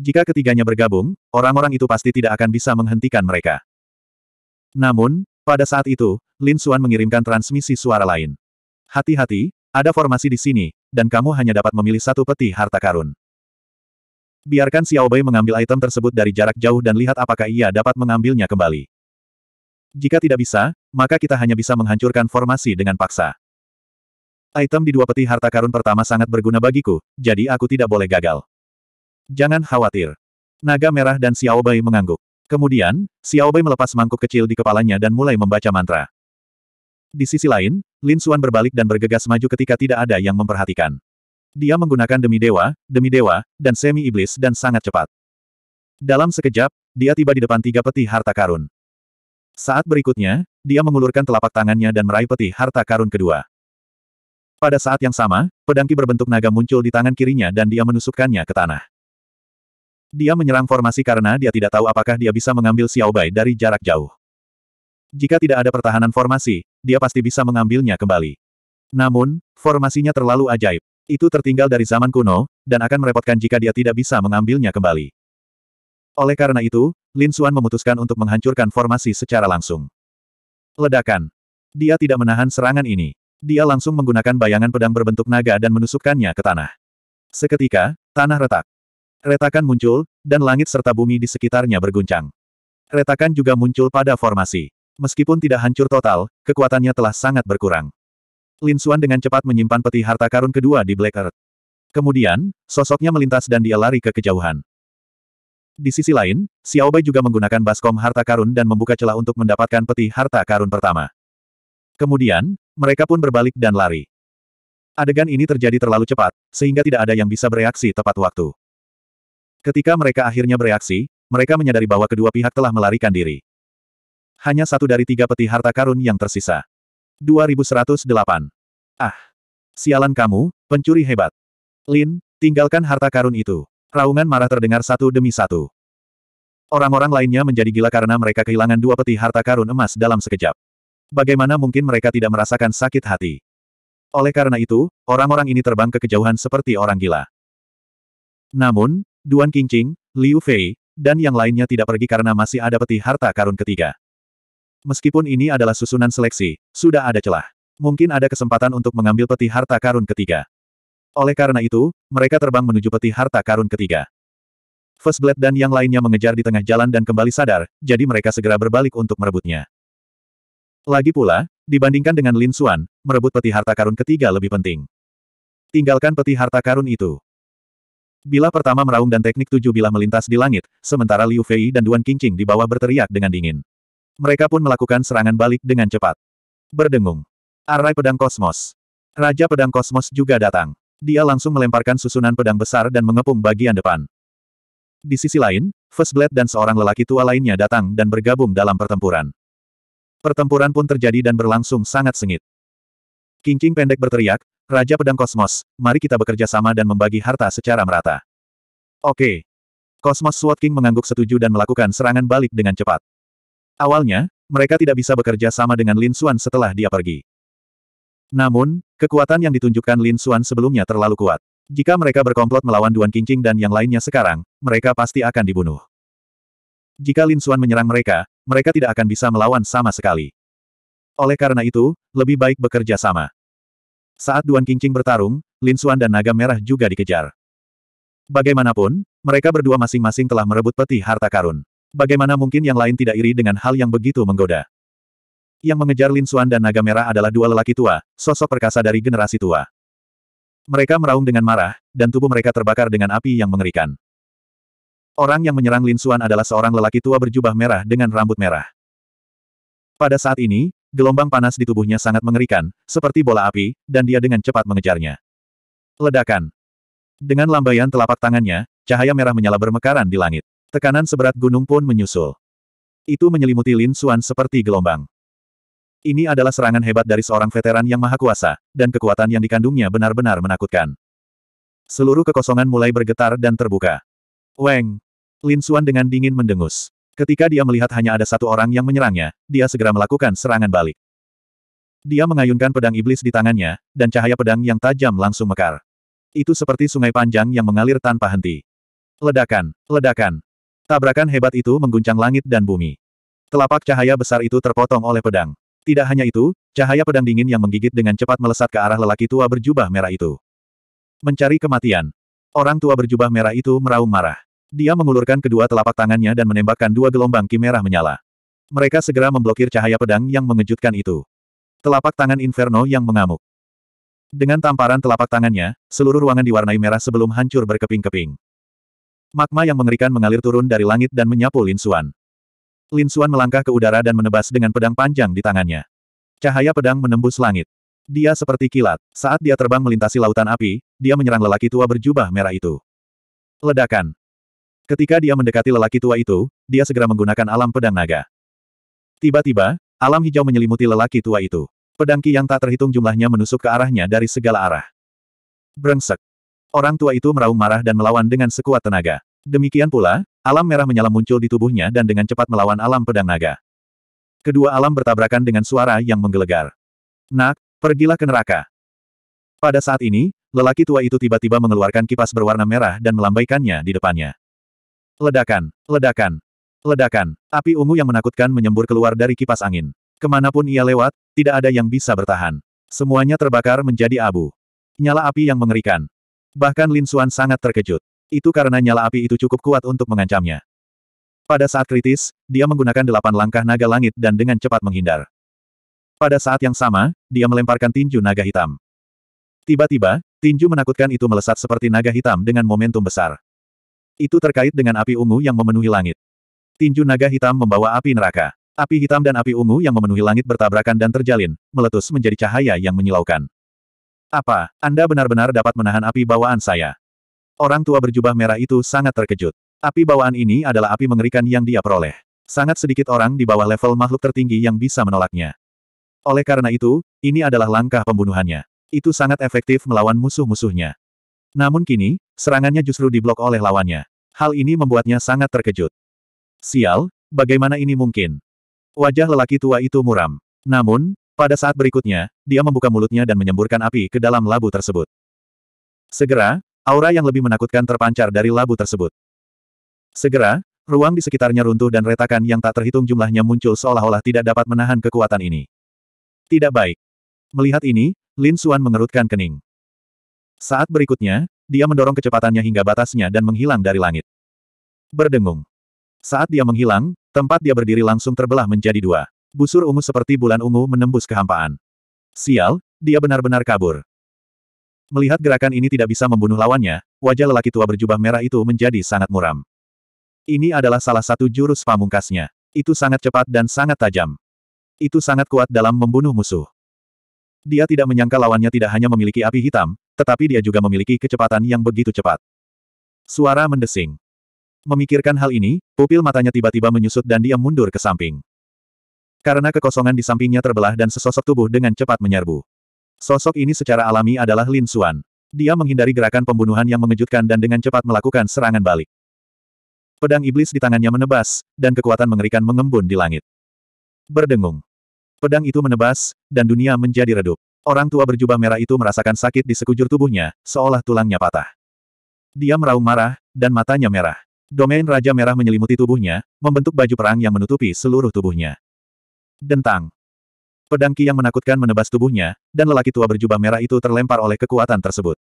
Jika ketiganya bergabung, orang-orang itu pasti tidak akan bisa menghentikan mereka. Namun, pada saat itu, Lin Xuan mengirimkan transmisi suara lain. Hati-hati, ada formasi di sini, dan kamu hanya dapat memilih satu peti harta karun. Biarkan Xiao Bei mengambil item tersebut dari jarak jauh dan lihat apakah ia dapat mengambilnya kembali. Jika tidak bisa, maka kita hanya bisa menghancurkan formasi dengan paksa. Item di dua peti harta karun pertama sangat berguna bagiku, jadi aku tidak boleh gagal. Jangan khawatir. Naga merah dan Bai mengangguk. Kemudian, Bai melepas mangkuk kecil di kepalanya dan mulai membaca mantra. Di sisi lain, Lin Xuan berbalik dan bergegas maju ketika tidak ada yang memperhatikan. Dia menggunakan demi dewa, demi dewa, dan semi iblis dan sangat cepat. Dalam sekejap, dia tiba di depan tiga peti harta karun. Saat berikutnya, dia mengulurkan telapak tangannya dan meraih peti harta karun kedua. Pada saat yang sama, pedangki berbentuk naga muncul di tangan kirinya dan dia menusukkannya ke tanah. Dia menyerang formasi karena dia tidak tahu apakah dia bisa mengambil Xiao Bai dari jarak jauh. Jika tidak ada pertahanan formasi, dia pasti bisa mengambilnya kembali. Namun, formasinya terlalu ajaib. Itu tertinggal dari zaman kuno, dan akan merepotkan jika dia tidak bisa mengambilnya kembali. Oleh karena itu, Lin Xuan memutuskan untuk menghancurkan formasi secara langsung. Ledakan. Dia tidak menahan serangan ini. Dia langsung menggunakan bayangan pedang berbentuk naga dan menusukkannya ke tanah. Seketika, tanah retak. Retakan muncul, dan langit serta bumi di sekitarnya berguncang. Retakan juga muncul pada formasi. Meskipun tidak hancur total, kekuatannya telah sangat berkurang. Lin Suan dengan cepat menyimpan peti harta karun kedua di Black Earth. Kemudian, sosoknya melintas dan dia lari ke kejauhan. Di sisi lain, Xiao Xiaobai juga menggunakan baskom harta karun dan membuka celah untuk mendapatkan peti harta karun pertama. Kemudian, mereka pun berbalik dan lari. Adegan ini terjadi terlalu cepat, sehingga tidak ada yang bisa bereaksi tepat waktu. Ketika mereka akhirnya bereaksi, mereka menyadari bahwa kedua pihak telah melarikan diri. Hanya satu dari tiga peti harta karun yang tersisa. 2108. Ah! Sialan kamu, pencuri hebat. Lin, tinggalkan harta karun itu. Raungan marah terdengar satu demi satu. Orang-orang lainnya menjadi gila karena mereka kehilangan dua peti harta karun emas dalam sekejap. Bagaimana mungkin mereka tidak merasakan sakit hati? Oleh karena itu, orang-orang ini terbang ke kejauhan seperti orang gila. Namun, Duan Qingqing, Liu Fei, dan yang lainnya tidak pergi karena masih ada peti harta karun ketiga. Meskipun ini adalah susunan seleksi, sudah ada celah. Mungkin ada kesempatan untuk mengambil peti harta karun ketiga. Oleh karena itu, mereka terbang menuju peti harta karun ketiga. First Blade dan yang lainnya mengejar di tengah jalan dan kembali sadar, jadi mereka segera berbalik untuk merebutnya. Lagi pula, dibandingkan dengan Lin Xuan, merebut peti harta karun ketiga lebih penting. Tinggalkan peti harta karun itu. Bila pertama meraung dan teknik tujuh bila melintas di langit, sementara Liu Fei dan Duan Qingqing di bawah berteriak dengan dingin. Mereka pun melakukan serangan balik dengan cepat. Berdengung. Arai pedang kosmos. Raja pedang kosmos juga datang. Dia langsung melemparkan susunan pedang besar dan mengepung bagian depan. Di sisi lain, First Blade dan seorang lelaki tua lainnya datang dan bergabung dalam pertempuran. Pertempuran pun terjadi dan berlangsung sangat sengit. Kingking pendek berteriak, Raja Pedang Kosmos, mari kita bekerja sama dan membagi harta secara merata. Oke. Kosmos Sword King mengangguk setuju dan melakukan serangan balik dengan cepat. Awalnya, mereka tidak bisa bekerja sama dengan Lin Xuan setelah dia pergi. Namun, kekuatan yang ditunjukkan Lin Xuan sebelumnya terlalu kuat. Jika mereka berkomplot melawan Duan Qingqing dan yang lainnya sekarang, mereka pasti akan dibunuh. Jika Lin Xuan menyerang mereka, mereka tidak akan bisa melawan sama sekali. Oleh karena itu, lebih baik bekerja sama. Saat Duan Qingqing bertarung, Lin Xuan dan Naga Merah juga dikejar. Bagaimanapun, mereka berdua masing-masing telah merebut peti harta karun. Bagaimana mungkin yang lain tidak iri dengan hal yang begitu menggoda? Yang mengejar Lin Xuan dan Naga Merah adalah dua lelaki tua, sosok perkasa dari generasi tua. Mereka meraung dengan marah, dan tubuh mereka terbakar dengan api yang mengerikan. Orang yang menyerang Lin Xuan adalah seorang lelaki tua berjubah merah dengan rambut merah. Pada saat ini, Gelombang panas di tubuhnya sangat mengerikan, seperti bola api, dan dia dengan cepat mengejarnya. Ledakan. Dengan lambaian telapak tangannya, cahaya merah menyala bermekaran di langit. Tekanan seberat gunung pun menyusul. Itu menyelimuti Lin Xuan seperti gelombang. Ini adalah serangan hebat dari seorang veteran yang maha kuasa, dan kekuatan yang dikandungnya benar-benar menakutkan. Seluruh kekosongan mulai bergetar dan terbuka. Weng! Lin Xuan dengan dingin mendengus. Ketika dia melihat hanya ada satu orang yang menyerangnya, dia segera melakukan serangan balik. Dia mengayunkan pedang iblis di tangannya, dan cahaya pedang yang tajam langsung mekar. Itu seperti sungai panjang yang mengalir tanpa henti. Ledakan, ledakan. Tabrakan hebat itu mengguncang langit dan bumi. Telapak cahaya besar itu terpotong oleh pedang. Tidak hanya itu, cahaya pedang dingin yang menggigit dengan cepat melesat ke arah lelaki tua berjubah merah itu. Mencari kematian. Orang tua berjubah merah itu meraung marah. Dia mengulurkan kedua telapak tangannya dan menembakkan dua gelombang ki merah menyala. Mereka segera memblokir cahaya pedang yang mengejutkan itu. Telapak tangan Inferno yang mengamuk. Dengan tamparan telapak tangannya, seluruh ruangan diwarnai merah sebelum hancur berkeping-keping. Magma yang mengerikan mengalir turun dari langit dan menyapu Lin Xuan. Lin Xuan melangkah ke udara dan menebas dengan pedang panjang di tangannya. Cahaya pedang menembus langit. Dia seperti kilat. Saat dia terbang melintasi lautan api, dia menyerang lelaki tua berjubah merah itu. Ledakan. Ketika dia mendekati lelaki tua itu, dia segera menggunakan alam pedang naga. Tiba-tiba, alam hijau menyelimuti lelaki tua itu. Pedang Ki yang tak terhitung jumlahnya menusuk ke arahnya dari segala arah. Brengsek. Orang tua itu meraung marah dan melawan dengan sekuat tenaga. Demikian pula, alam merah menyala muncul di tubuhnya dan dengan cepat melawan alam pedang naga. Kedua alam bertabrakan dengan suara yang menggelegar. Nak, pergilah ke neraka. Pada saat ini, lelaki tua itu tiba-tiba mengeluarkan kipas berwarna merah dan melambaikannya di depannya. Ledakan, ledakan, ledakan. Api ungu yang menakutkan menyembur keluar dari kipas angin. Kemanapun ia lewat, tidak ada yang bisa bertahan. Semuanya terbakar menjadi abu. Nyala api yang mengerikan. Bahkan Lin Suan sangat terkejut. Itu karena nyala api itu cukup kuat untuk mengancamnya. Pada saat kritis, dia menggunakan delapan langkah naga langit dan dengan cepat menghindar. Pada saat yang sama, dia melemparkan tinju naga hitam. Tiba-tiba, tinju menakutkan itu melesat seperti naga hitam dengan momentum besar. Itu terkait dengan api ungu yang memenuhi langit. Tinju naga hitam membawa api neraka. Api hitam dan api ungu yang memenuhi langit bertabrakan dan terjalin, meletus menjadi cahaya yang menyilaukan. Apa, Anda benar-benar dapat menahan api bawaan saya? Orang tua berjubah merah itu sangat terkejut. Api bawaan ini adalah api mengerikan yang dia peroleh. Sangat sedikit orang di bawah level makhluk tertinggi yang bisa menolaknya. Oleh karena itu, ini adalah langkah pembunuhannya. Itu sangat efektif melawan musuh-musuhnya. Namun kini, serangannya justru diblok oleh lawannya. Hal ini membuatnya sangat terkejut. Sial, bagaimana ini mungkin? Wajah lelaki tua itu muram. Namun, pada saat berikutnya, dia membuka mulutnya dan menyemburkan api ke dalam labu tersebut. Segera, aura yang lebih menakutkan terpancar dari labu tersebut. Segera, ruang di sekitarnya runtuh dan retakan yang tak terhitung jumlahnya muncul seolah-olah tidak dapat menahan kekuatan ini. Tidak baik. Melihat ini, Lin Suan mengerutkan kening. Saat berikutnya, dia mendorong kecepatannya hingga batasnya dan menghilang dari langit. Berdengung. Saat dia menghilang, tempat dia berdiri langsung terbelah menjadi dua. Busur ungu seperti bulan ungu menembus kehampaan. Sial, dia benar-benar kabur. Melihat gerakan ini tidak bisa membunuh lawannya, wajah lelaki tua berjubah merah itu menjadi sangat muram. Ini adalah salah satu jurus pamungkasnya. Itu sangat cepat dan sangat tajam. Itu sangat kuat dalam membunuh musuh. Dia tidak menyangka lawannya tidak hanya memiliki api hitam, tetapi dia juga memiliki kecepatan yang begitu cepat. Suara mendesing. Memikirkan hal ini, pupil matanya tiba-tiba menyusut dan dia mundur ke samping. Karena kekosongan di sampingnya terbelah dan sesosok tubuh dengan cepat menyerbu. Sosok ini secara alami adalah Lin Xuan. Dia menghindari gerakan pembunuhan yang mengejutkan dan dengan cepat melakukan serangan balik. Pedang iblis di tangannya menebas, dan kekuatan mengerikan mengembun di langit. Berdengung. Pedang itu menebas, dan dunia menjadi redup. Orang tua berjubah merah itu merasakan sakit di sekujur tubuhnya, seolah tulangnya patah. Dia meraung marah, dan matanya merah. Domain Raja Merah menyelimuti tubuhnya, membentuk baju perang yang menutupi seluruh tubuhnya. Dentang. Pedang Ki yang menakutkan menebas tubuhnya, dan lelaki tua berjubah merah itu terlempar oleh kekuatan tersebut.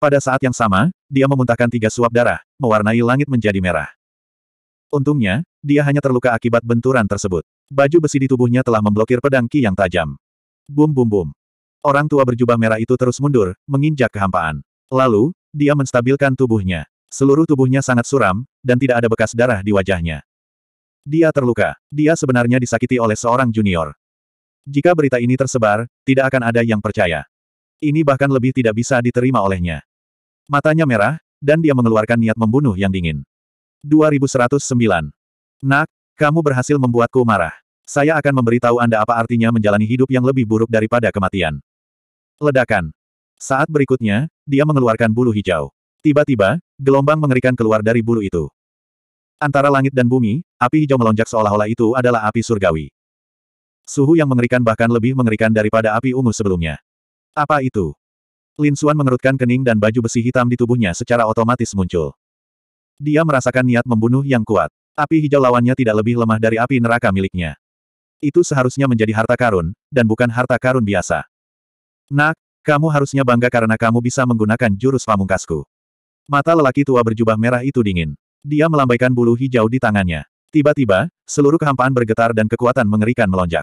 Pada saat yang sama, dia memuntahkan tiga suap darah, mewarnai langit menjadi merah. Untungnya, dia hanya terluka akibat benturan tersebut. Baju besi di tubuhnya telah memblokir pedang Ki yang tajam. Bum bum bum. Orang tua berjubah merah itu terus mundur, menginjak kehampaan. Lalu, dia menstabilkan tubuhnya. Seluruh tubuhnya sangat suram, dan tidak ada bekas darah di wajahnya. Dia terluka. Dia sebenarnya disakiti oleh seorang junior. Jika berita ini tersebar, tidak akan ada yang percaya. Ini bahkan lebih tidak bisa diterima olehnya. Matanya merah, dan dia mengeluarkan niat membunuh yang dingin. 2109. Nak, kamu berhasil membuatku marah. Saya akan memberitahu Anda apa artinya menjalani hidup yang lebih buruk daripada kematian. Ledakan. Saat berikutnya, dia mengeluarkan bulu hijau. Tiba-tiba, gelombang mengerikan keluar dari bulu itu. Antara langit dan bumi, api hijau melonjak seolah-olah itu adalah api surgawi. Suhu yang mengerikan bahkan lebih mengerikan daripada api ungu sebelumnya. Apa itu? Lin Xuan mengerutkan kening dan baju besi hitam di tubuhnya secara otomatis muncul. Dia merasakan niat membunuh yang kuat. Api hijau lawannya tidak lebih lemah dari api neraka miliknya. Itu seharusnya menjadi harta karun, dan bukan harta karun biasa. Nak, kamu harusnya bangga karena kamu bisa menggunakan jurus pamungkasku. Mata lelaki tua berjubah merah itu dingin. Dia melambaikan bulu hijau di tangannya. Tiba-tiba, seluruh kehampaan bergetar dan kekuatan mengerikan melonjak.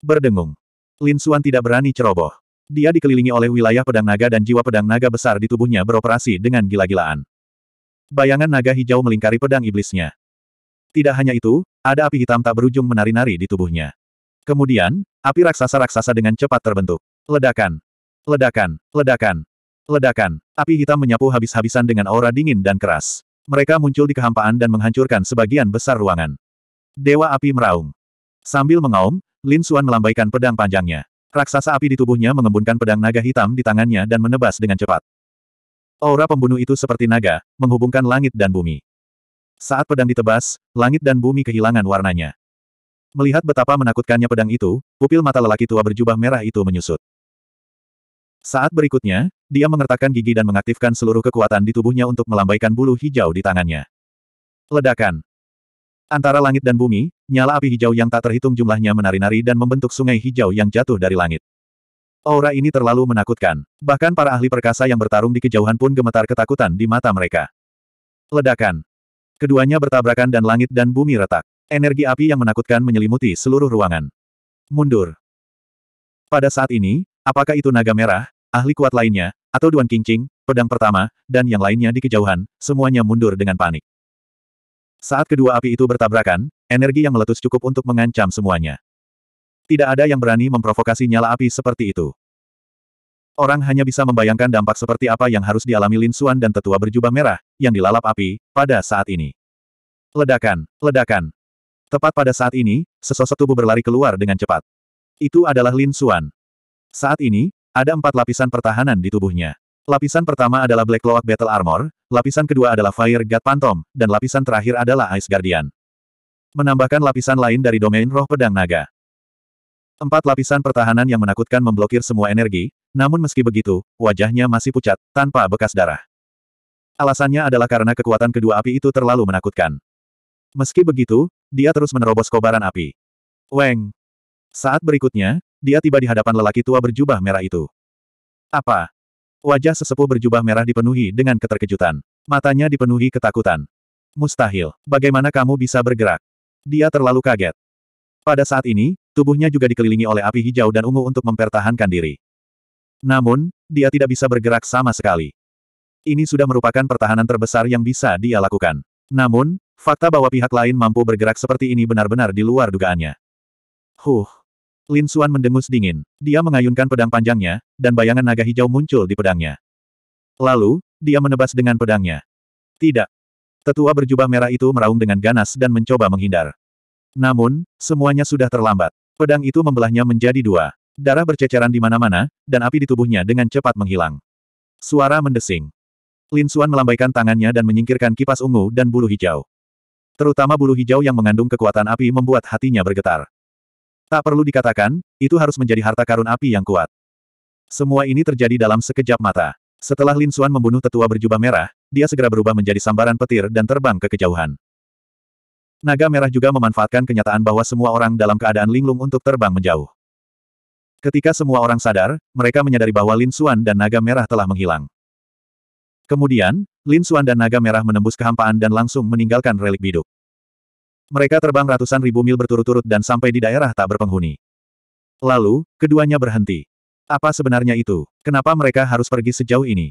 Berdengung. Lin Xuan tidak berani ceroboh. Dia dikelilingi oleh wilayah pedang naga dan jiwa pedang naga besar di tubuhnya beroperasi dengan gila-gilaan. Bayangan naga hijau melingkari pedang iblisnya. Tidak hanya itu, ada api hitam tak berujung menari-nari di tubuhnya. Kemudian, api raksasa-raksasa dengan cepat terbentuk. Ledakan. Ledakan. Ledakan. Ledakan. Api hitam menyapu habis-habisan dengan aura dingin dan keras. Mereka muncul di kehampaan dan menghancurkan sebagian besar ruangan. Dewa api meraung. Sambil mengaum, Lin Xuan melambaikan pedang panjangnya. Raksasa api di tubuhnya mengembunkan pedang naga hitam di tangannya dan menebas dengan cepat. Aura pembunuh itu seperti naga, menghubungkan langit dan bumi. Saat pedang ditebas, langit dan bumi kehilangan warnanya. Melihat betapa menakutkannya pedang itu, pupil mata lelaki tua berjubah merah itu menyusut. Saat berikutnya, dia mengertakkan gigi dan mengaktifkan seluruh kekuatan di tubuhnya untuk melambaikan bulu hijau di tangannya. Ledakan. Antara langit dan bumi, nyala api hijau yang tak terhitung jumlahnya menari-nari dan membentuk sungai hijau yang jatuh dari langit. Aura ini terlalu menakutkan. Bahkan para ahli perkasa yang bertarung di kejauhan pun gemetar ketakutan di mata mereka. Ledakan. Keduanya bertabrakan dan langit dan bumi retak. Energi api yang menakutkan menyelimuti seluruh ruangan. Mundur. Pada saat ini, Apakah itu naga merah, ahli kuat lainnya, atau Duan Qingqing, pedang pertama, dan yang lainnya di kejauhan, semuanya mundur dengan panik. Saat kedua api itu bertabrakan, energi yang meletus cukup untuk mengancam semuanya. Tidak ada yang berani memprovokasi nyala api seperti itu. Orang hanya bisa membayangkan dampak seperti apa yang harus dialami Lin Xuan dan tetua berjubah merah, yang dilalap api, pada saat ini. Ledakan, ledakan. Tepat pada saat ini, sesosok tubuh berlari keluar dengan cepat. Itu adalah Lin Xuan. Saat ini, ada empat lapisan pertahanan di tubuhnya. Lapisan pertama adalah Black Cloak Battle Armor, lapisan kedua adalah Fire God Phantom, dan lapisan terakhir adalah Ice Guardian. Menambahkan lapisan lain dari domain roh pedang naga. Empat lapisan pertahanan yang menakutkan memblokir semua energi, namun meski begitu, wajahnya masih pucat, tanpa bekas darah. Alasannya adalah karena kekuatan kedua api itu terlalu menakutkan. Meski begitu, dia terus menerobos kobaran api. Weng! Saat berikutnya, dia tiba di hadapan lelaki tua berjubah merah itu. Apa? Wajah sesepuh berjubah merah dipenuhi dengan keterkejutan. Matanya dipenuhi ketakutan. Mustahil, bagaimana kamu bisa bergerak? Dia terlalu kaget. Pada saat ini, tubuhnya juga dikelilingi oleh api hijau dan ungu untuk mempertahankan diri. Namun, dia tidak bisa bergerak sama sekali. Ini sudah merupakan pertahanan terbesar yang bisa dia lakukan. Namun, fakta bahwa pihak lain mampu bergerak seperti ini benar-benar di luar dugaannya. Huh, Lin Suan mendengus dingin. Dia mengayunkan pedang panjangnya, dan bayangan naga hijau muncul di pedangnya. Lalu, dia menebas dengan pedangnya. Tidak. Tetua berjubah merah itu meraung dengan ganas dan mencoba menghindar. Namun, semuanya sudah terlambat. Pedang itu membelahnya menjadi dua. Darah berceceran di mana-mana, dan api di tubuhnya dengan cepat menghilang. Suara mendesing. Lin Suan melambaikan tangannya dan menyingkirkan kipas ungu dan bulu hijau. Terutama bulu hijau yang mengandung kekuatan api membuat hatinya bergetar. Tak perlu dikatakan, itu harus menjadi harta karun api yang kuat. Semua ini terjadi dalam sekejap mata. Setelah Lin Xuan membunuh tetua berjubah merah, dia segera berubah menjadi sambaran petir dan terbang ke kejauhan. Naga merah juga memanfaatkan kenyataan bahwa semua orang dalam keadaan linglung untuk terbang menjauh. Ketika semua orang sadar, mereka menyadari bahwa Lin Xuan dan naga merah telah menghilang. Kemudian, Lin Xuan dan naga merah menembus kehampaan dan langsung meninggalkan relik biduk. Mereka terbang ratusan ribu mil berturut-turut dan sampai di daerah tak berpenghuni. Lalu, keduanya berhenti. Apa sebenarnya itu? Kenapa mereka harus pergi sejauh ini?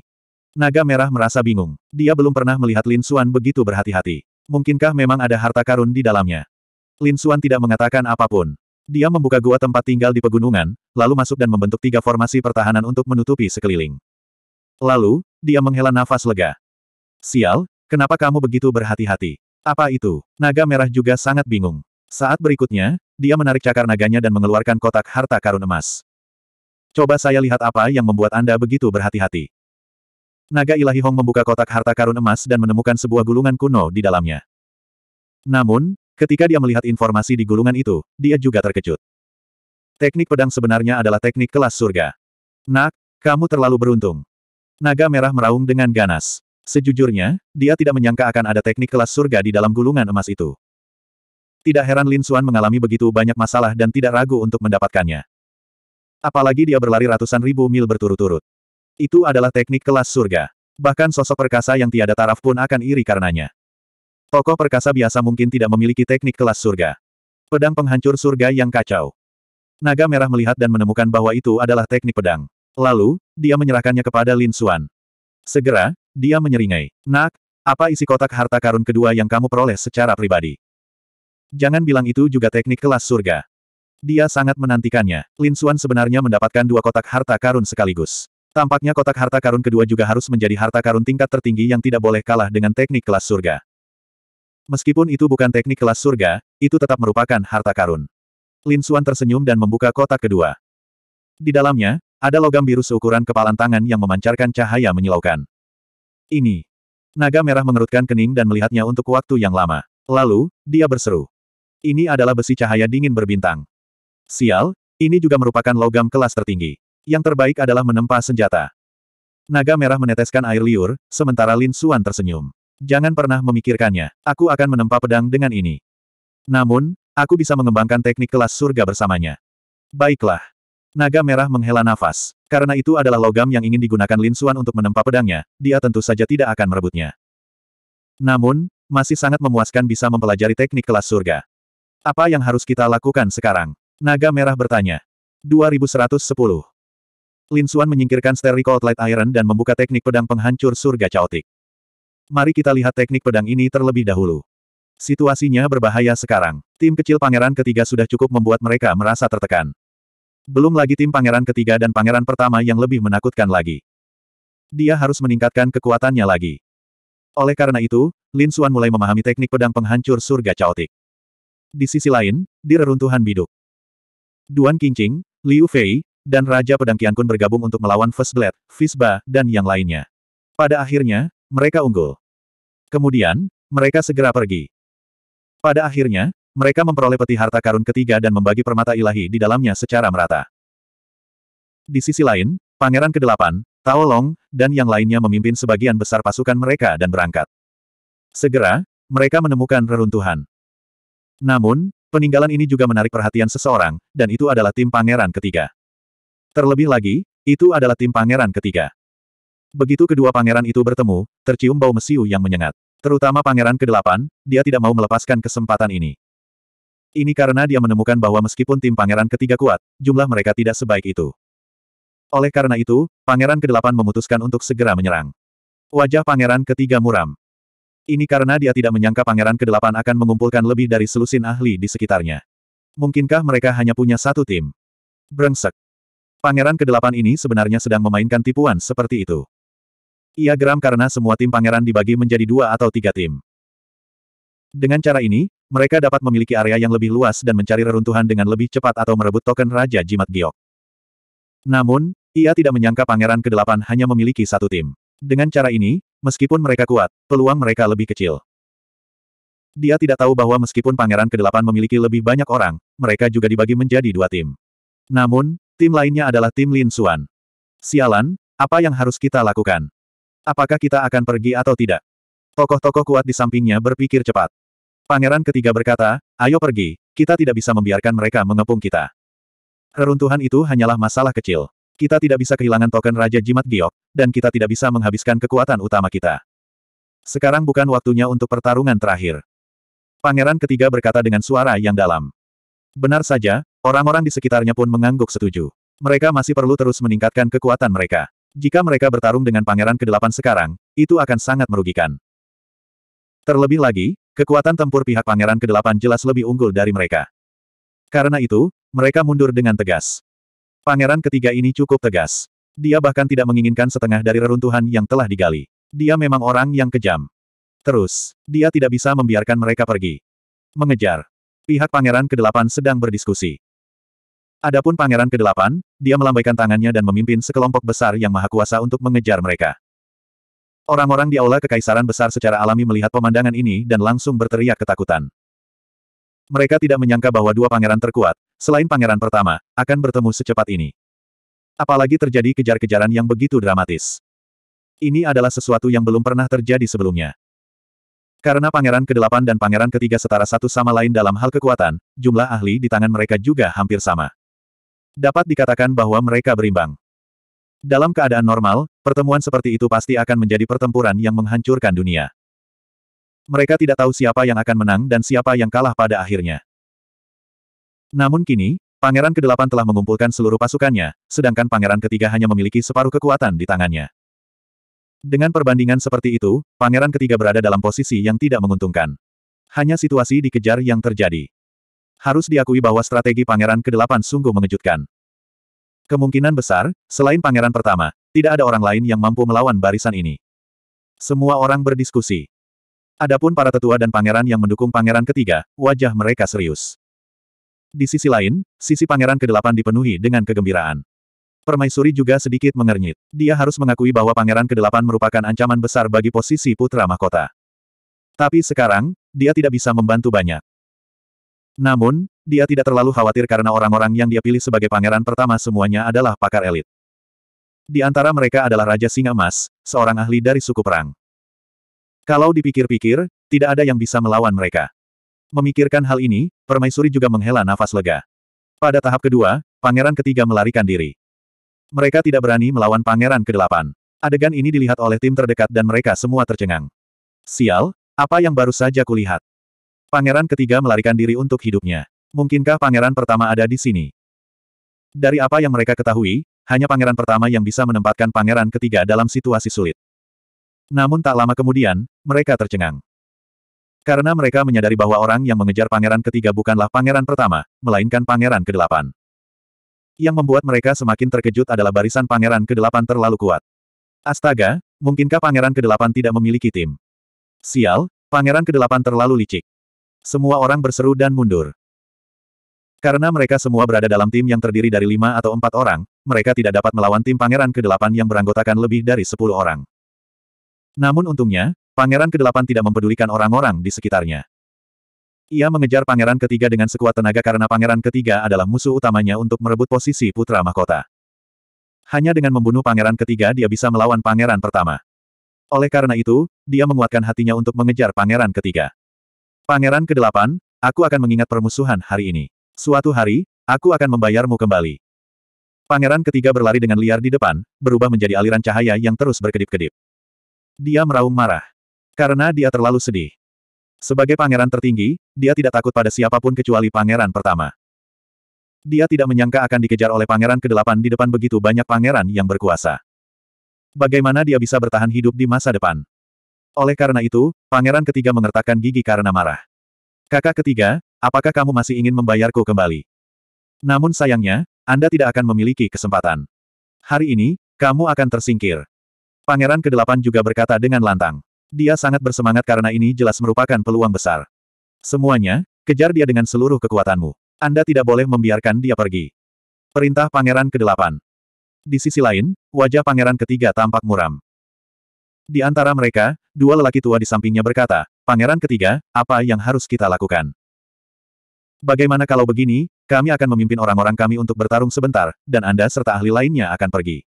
Naga Merah merasa bingung. Dia belum pernah melihat Lin Xuan begitu berhati-hati. Mungkinkah memang ada harta karun di dalamnya? Lin Xuan tidak mengatakan apapun. Dia membuka gua tempat tinggal di pegunungan, lalu masuk dan membentuk tiga formasi pertahanan untuk menutupi sekeliling. Lalu, dia menghela nafas lega. Sial, kenapa kamu begitu berhati-hati? Apa itu? Naga merah juga sangat bingung. Saat berikutnya, dia menarik cakar naganya dan mengeluarkan kotak harta karun emas. Coba saya lihat apa yang membuat Anda begitu berhati-hati. Naga ilahi Hong membuka kotak harta karun emas dan menemukan sebuah gulungan kuno di dalamnya. Namun, ketika dia melihat informasi di gulungan itu, dia juga terkejut. Teknik pedang sebenarnya adalah teknik kelas surga. Nak, kamu terlalu beruntung. Naga merah meraung dengan ganas. Sejujurnya, dia tidak menyangka akan ada teknik kelas surga di dalam gulungan emas itu. Tidak heran Lin Xuan mengalami begitu banyak masalah dan tidak ragu untuk mendapatkannya. Apalagi dia berlari ratusan ribu mil berturut-turut. Itu adalah teknik kelas surga. Bahkan sosok perkasa yang tiada taraf pun akan iri karenanya. Tokoh perkasa biasa mungkin tidak memiliki teknik kelas surga. Pedang penghancur surga yang kacau. Naga merah melihat dan menemukan bahwa itu adalah teknik pedang. Lalu, dia menyerahkannya kepada Lin Xuan. Segera, dia menyeringai. Nak, apa isi kotak harta karun kedua yang kamu peroleh secara pribadi? Jangan bilang itu juga teknik kelas surga. Dia sangat menantikannya. Lin Xuan sebenarnya mendapatkan dua kotak harta karun sekaligus. Tampaknya kotak harta karun kedua juga harus menjadi harta karun tingkat tertinggi yang tidak boleh kalah dengan teknik kelas surga. Meskipun itu bukan teknik kelas surga, itu tetap merupakan harta karun. Lin Xuan tersenyum dan membuka kotak kedua. Di dalamnya, ada logam biru seukuran kepalan tangan yang memancarkan cahaya menyilaukan ini. Naga merah mengerutkan kening dan melihatnya untuk waktu yang lama. Lalu, dia berseru. Ini adalah besi cahaya dingin berbintang. Sial, ini juga merupakan logam kelas tertinggi. Yang terbaik adalah menempa senjata. Naga merah meneteskan air liur, sementara Lin Suan tersenyum. Jangan pernah memikirkannya, aku akan menempa pedang dengan ini. Namun, aku bisa mengembangkan teknik kelas surga bersamanya. Baiklah. Naga merah menghela nafas. Karena itu adalah logam yang ingin digunakan Lin Xuan untuk menempa pedangnya, dia tentu saja tidak akan merebutnya. Namun, masih sangat memuaskan bisa mempelajari teknik kelas surga. Apa yang harus kita lakukan sekarang? Naga Merah bertanya. 2110. Lin Xuan menyingkirkan Cold Light Iron dan membuka teknik pedang penghancur surga caotik. Mari kita lihat teknik pedang ini terlebih dahulu. Situasinya berbahaya sekarang. Tim kecil pangeran ketiga sudah cukup membuat mereka merasa tertekan. Belum lagi tim pangeran ketiga dan pangeran pertama yang lebih menakutkan lagi. Dia harus meningkatkan kekuatannya lagi. Oleh karena itu, Lin Xuan mulai memahami teknik pedang penghancur surga caotik. Di sisi lain, di reruntuhan biduk. Duan Qingqing, Liu Fei, dan Raja Pedang Kian Kun bergabung untuk melawan First Blade, Fisba, dan yang lainnya. Pada akhirnya, mereka unggul. Kemudian, mereka segera pergi. Pada akhirnya, mereka memperoleh peti harta karun ketiga dan membagi permata ilahi di dalamnya secara merata. Di sisi lain, Pangeran kedelapan, Tao Long, dan yang lainnya memimpin sebagian besar pasukan mereka dan berangkat. Segera, mereka menemukan reruntuhan. Namun, peninggalan ini juga menarik perhatian seseorang, dan itu adalah tim pangeran ketiga. Terlebih lagi, itu adalah tim pangeran ketiga. Begitu kedua pangeran itu bertemu, tercium bau mesiu yang menyengat. Terutama pangeran ke-8, dia tidak mau melepaskan kesempatan ini. Ini karena dia menemukan bahwa meskipun tim pangeran ketiga kuat, jumlah mereka tidak sebaik itu. Oleh karena itu, pangeran kedelapan memutuskan untuk segera menyerang. Wajah pangeran ketiga muram. Ini karena dia tidak menyangka pangeran kedelapan akan mengumpulkan lebih dari selusin ahli di sekitarnya. Mungkinkah mereka hanya punya satu tim? Brengsek. Pangeran kedelapan ini sebenarnya sedang memainkan tipuan seperti itu. Ia geram karena semua tim pangeran dibagi menjadi dua atau tiga tim. Dengan cara ini, mereka dapat memiliki area yang lebih luas dan mencari reruntuhan dengan lebih cepat atau merebut token Raja Jimat Giok. Namun, ia tidak menyangka Pangeran Kedelapan hanya memiliki satu tim. Dengan cara ini, meskipun mereka kuat, peluang mereka lebih kecil. Dia tidak tahu bahwa meskipun Pangeran Kedelapan memiliki lebih banyak orang, mereka juga dibagi menjadi dua tim. Namun, tim lainnya adalah tim Lin Xuan. Sialan, apa yang harus kita lakukan? Apakah kita akan pergi atau tidak? Tokoh-tokoh kuat di sampingnya berpikir cepat. Pangeran ketiga berkata, ayo pergi, kita tidak bisa membiarkan mereka mengepung kita. Reruntuhan itu hanyalah masalah kecil. Kita tidak bisa kehilangan token Raja Jimat Giok, dan kita tidak bisa menghabiskan kekuatan utama kita. Sekarang bukan waktunya untuk pertarungan terakhir. Pangeran ketiga berkata dengan suara yang dalam. Benar saja, orang-orang di sekitarnya pun mengangguk setuju. Mereka masih perlu terus meningkatkan kekuatan mereka. Jika mereka bertarung dengan Pangeran ke-8 sekarang, itu akan sangat merugikan. Terlebih lagi, Kekuatan tempur pihak pangeran ke-8 jelas lebih unggul dari mereka. Karena itu, mereka mundur dengan tegas. Pangeran ketiga ini cukup tegas. Dia bahkan tidak menginginkan setengah dari reruntuhan yang telah digali. Dia memang orang yang kejam. Terus, dia tidak bisa membiarkan mereka pergi. Mengejar. Pihak pangeran ke-8 sedang berdiskusi. Adapun pangeran ke-8, dia melambaikan tangannya dan memimpin sekelompok besar yang maha kuasa untuk mengejar mereka. Orang-orang di aula kekaisaran besar secara alami melihat pemandangan ini dan langsung berteriak ketakutan. Mereka tidak menyangka bahwa dua pangeran terkuat, selain pangeran pertama, akan bertemu secepat ini. Apalagi terjadi kejar-kejaran yang begitu dramatis. Ini adalah sesuatu yang belum pernah terjadi sebelumnya. Karena pangeran ke-8 dan pangeran ketiga setara satu sama lain dalam hal kekuatan, jumlah ahli di tangan mereka juga hampir sama. Dapat dikatakan bahwa mereka berimbang. Dalam keadaan normal, pertemuan seperti itu pasti akan menjadi pertempuran yang menghancurkan dunia. Mereka tidak tahu siapa yang akan menang dan siapa yang kalah pada akhirnya. Namun kini, Pangeran ke-8 telah mengumpulkan seluruh pasukannya, sedangkan Pangeran ketiga hanya memiliki separuh kekuatan di tangannya. Dengan perbandingan seperti itu, Pangeran ketiga berada dalam posisi yang tidak menguntungkan. Hanya situasi dikejar yang terjadi. Harus diakui bahwa strategi Pangeran ke-8 sungguh mengejutkan. Kemungkinan besar, selain pangeran pertama, tidak ada orang lain yang mampu melawan barisan ini. Semua orang berdiskusi. Adapun para tetua dan pangeran yang mendukung pangeran ketiga, wajah mereka serius. Di sisi lain, sisi pangeran ke-8 dipenuhi dengan kegembiraan. Permaisuri juga sedikit mengernyit. Dia harus mengakui bahwa pangeran ke-8 merupakan ancaman besar bagi posisi putra mahkota. Tapi sekarang, dia tidak bisa membantu banyak. Namun, dia tidak terlalu khawatir karena orang-orang yang dia pilih sebagai pangeran pertama semuanya adalah pakar elit. Di antara mereka adalah Raja Singa Mas, seorang ahli dari suku perang. Kalau dipikir-pikir, tidak ada yang bisa melawan mereka. Memikirkan hal ini, Permaisuri juga menghela nafas lega. Pada tahap kedua, pangeran ketiga melarikan diri. Mereka tidak berani melawan pangeran kedelapan. Adegan ini dilihat oleh tim terdekat dan mereka semua tercengang. Sial, apa yang baru saja kulihat? Pangeran ketiga melarikan diri untuk hidupnya. Mungkinkah pangeran pertama ada di sini? Dari apa yang mereka ketahui, hanya pangeran pertama yang bisa menempatkan pangeran ketiga dalam situasi sulit. Namun tak lama kemudian, mereka tercengang. Karena mereka menyadari bahwa orang yang mengejar pangeran ketiga bukanlah pangeran pertama, melainkan pangeran kedelapan. Yang membuat mereka semakin terkejut adalah barisan pangeran kedelapan terlalu kuat. Astaga, mungkinkah pangeran kedelapan tidak memiliki tim? Sial, pangeran kedelapan terlalu licik. Semua orang berseru dan mundur. Karena mereka semua berada dalam tim yang terdiri dari lima atau empat orang, mereka tidak dapat melawan tim Pangeran ke-8 yang beranggotakan lebih dari sepuluh orang. Namun untungnya, Pangeran ke-8 tidak mempedulikan orang-orang di sekitarnya. Ia mengejar Pangeran ketiga dengan sekuat tenaga karena Pangeran ketiga adalah musuh utamanya untuk merebut posisi Putra Mahkota. Hanya dengan membunuh Pangeran ketiga dia bisa melawan Pangeran pertama. Oleh karena itu, dia menguatkan hatinya untuk mengejar Pangeran ketiga. Pangeran Kedelapan, aku akan mengingat permusuhan hari ini. Suatu hari, aku akan membayarmu kembali. Pangeran ketiga berlari dengan liar di depan, berubah menjadi aliran cahaya yang terus berkedip-kedip. Dia meraung marah. Karena dia terlalu sedih. Sebagai pangeran tertinggi, dia tidak takut pada siapapun kecuali pangeran pertama. Dia tidak menyangka akan dikejar oleh pangeran kedelapan di depan begitu banyak pangeran yang berkuasa. Bagaimana dia bisa bertahan hidup di masa depan? Oleh karena itu, pangeran ketiga mengertakkan gigi karena marah. Kakak ketiga, Apakah kamu masih ingin membayarku kembali? Namun sayangnya, Anda tidak akan memiliki kesempatan. Hari ini, kamu akan tersingkir. Pangeran ke-8 juga berkata dengan lantang. Dia sangat bersemangat karena ini jelas merupakan peluang besar. Semuanya, kejar dia dengan seluruh kekuatanmu. Anda tidak boleh membiarkan dia pergi. Perintah Pangeran ke-8. Di sisi lain, wajah Pangeran ketiga tampak muram. Di antara mereka, dua lelaki tua di sampingnya berkata, Pangeran ketiga, apa yang harus kita lakukan? Bagaimana kalau begini, kami akan memimpin orang-orang kami untuk bertarung sebentar, dan Anda serta ahli lainnya akan pergi.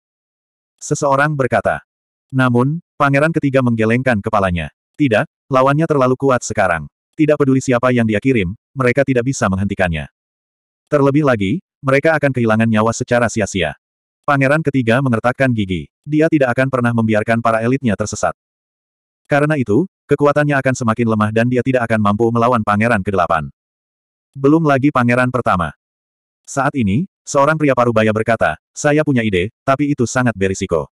Seseorang berkata. Namun, pangeran ketiga menggelengkan kepalanya. Tidak, lawannya terlalu kuat sekarang. Tidak peduli siapa yang dia kirim, mereka tidak bisa menghentikannya. Terlebih lagi, mereka akan kehilangan nyawa secara sia-sia. Pangeran ketiga mengertakkan gigi. Dia tidak akan pernah membiarkan para elitnya tersesat. Karena itu, kekuatannya akan semakin lemah dan dia tidak akan mampu melawan pangeran ke-8. Belum lagi pangeran pertama. Saat ini, seorang pria parubaya berkata, saya punya ide, tapi itu sangat berisiko.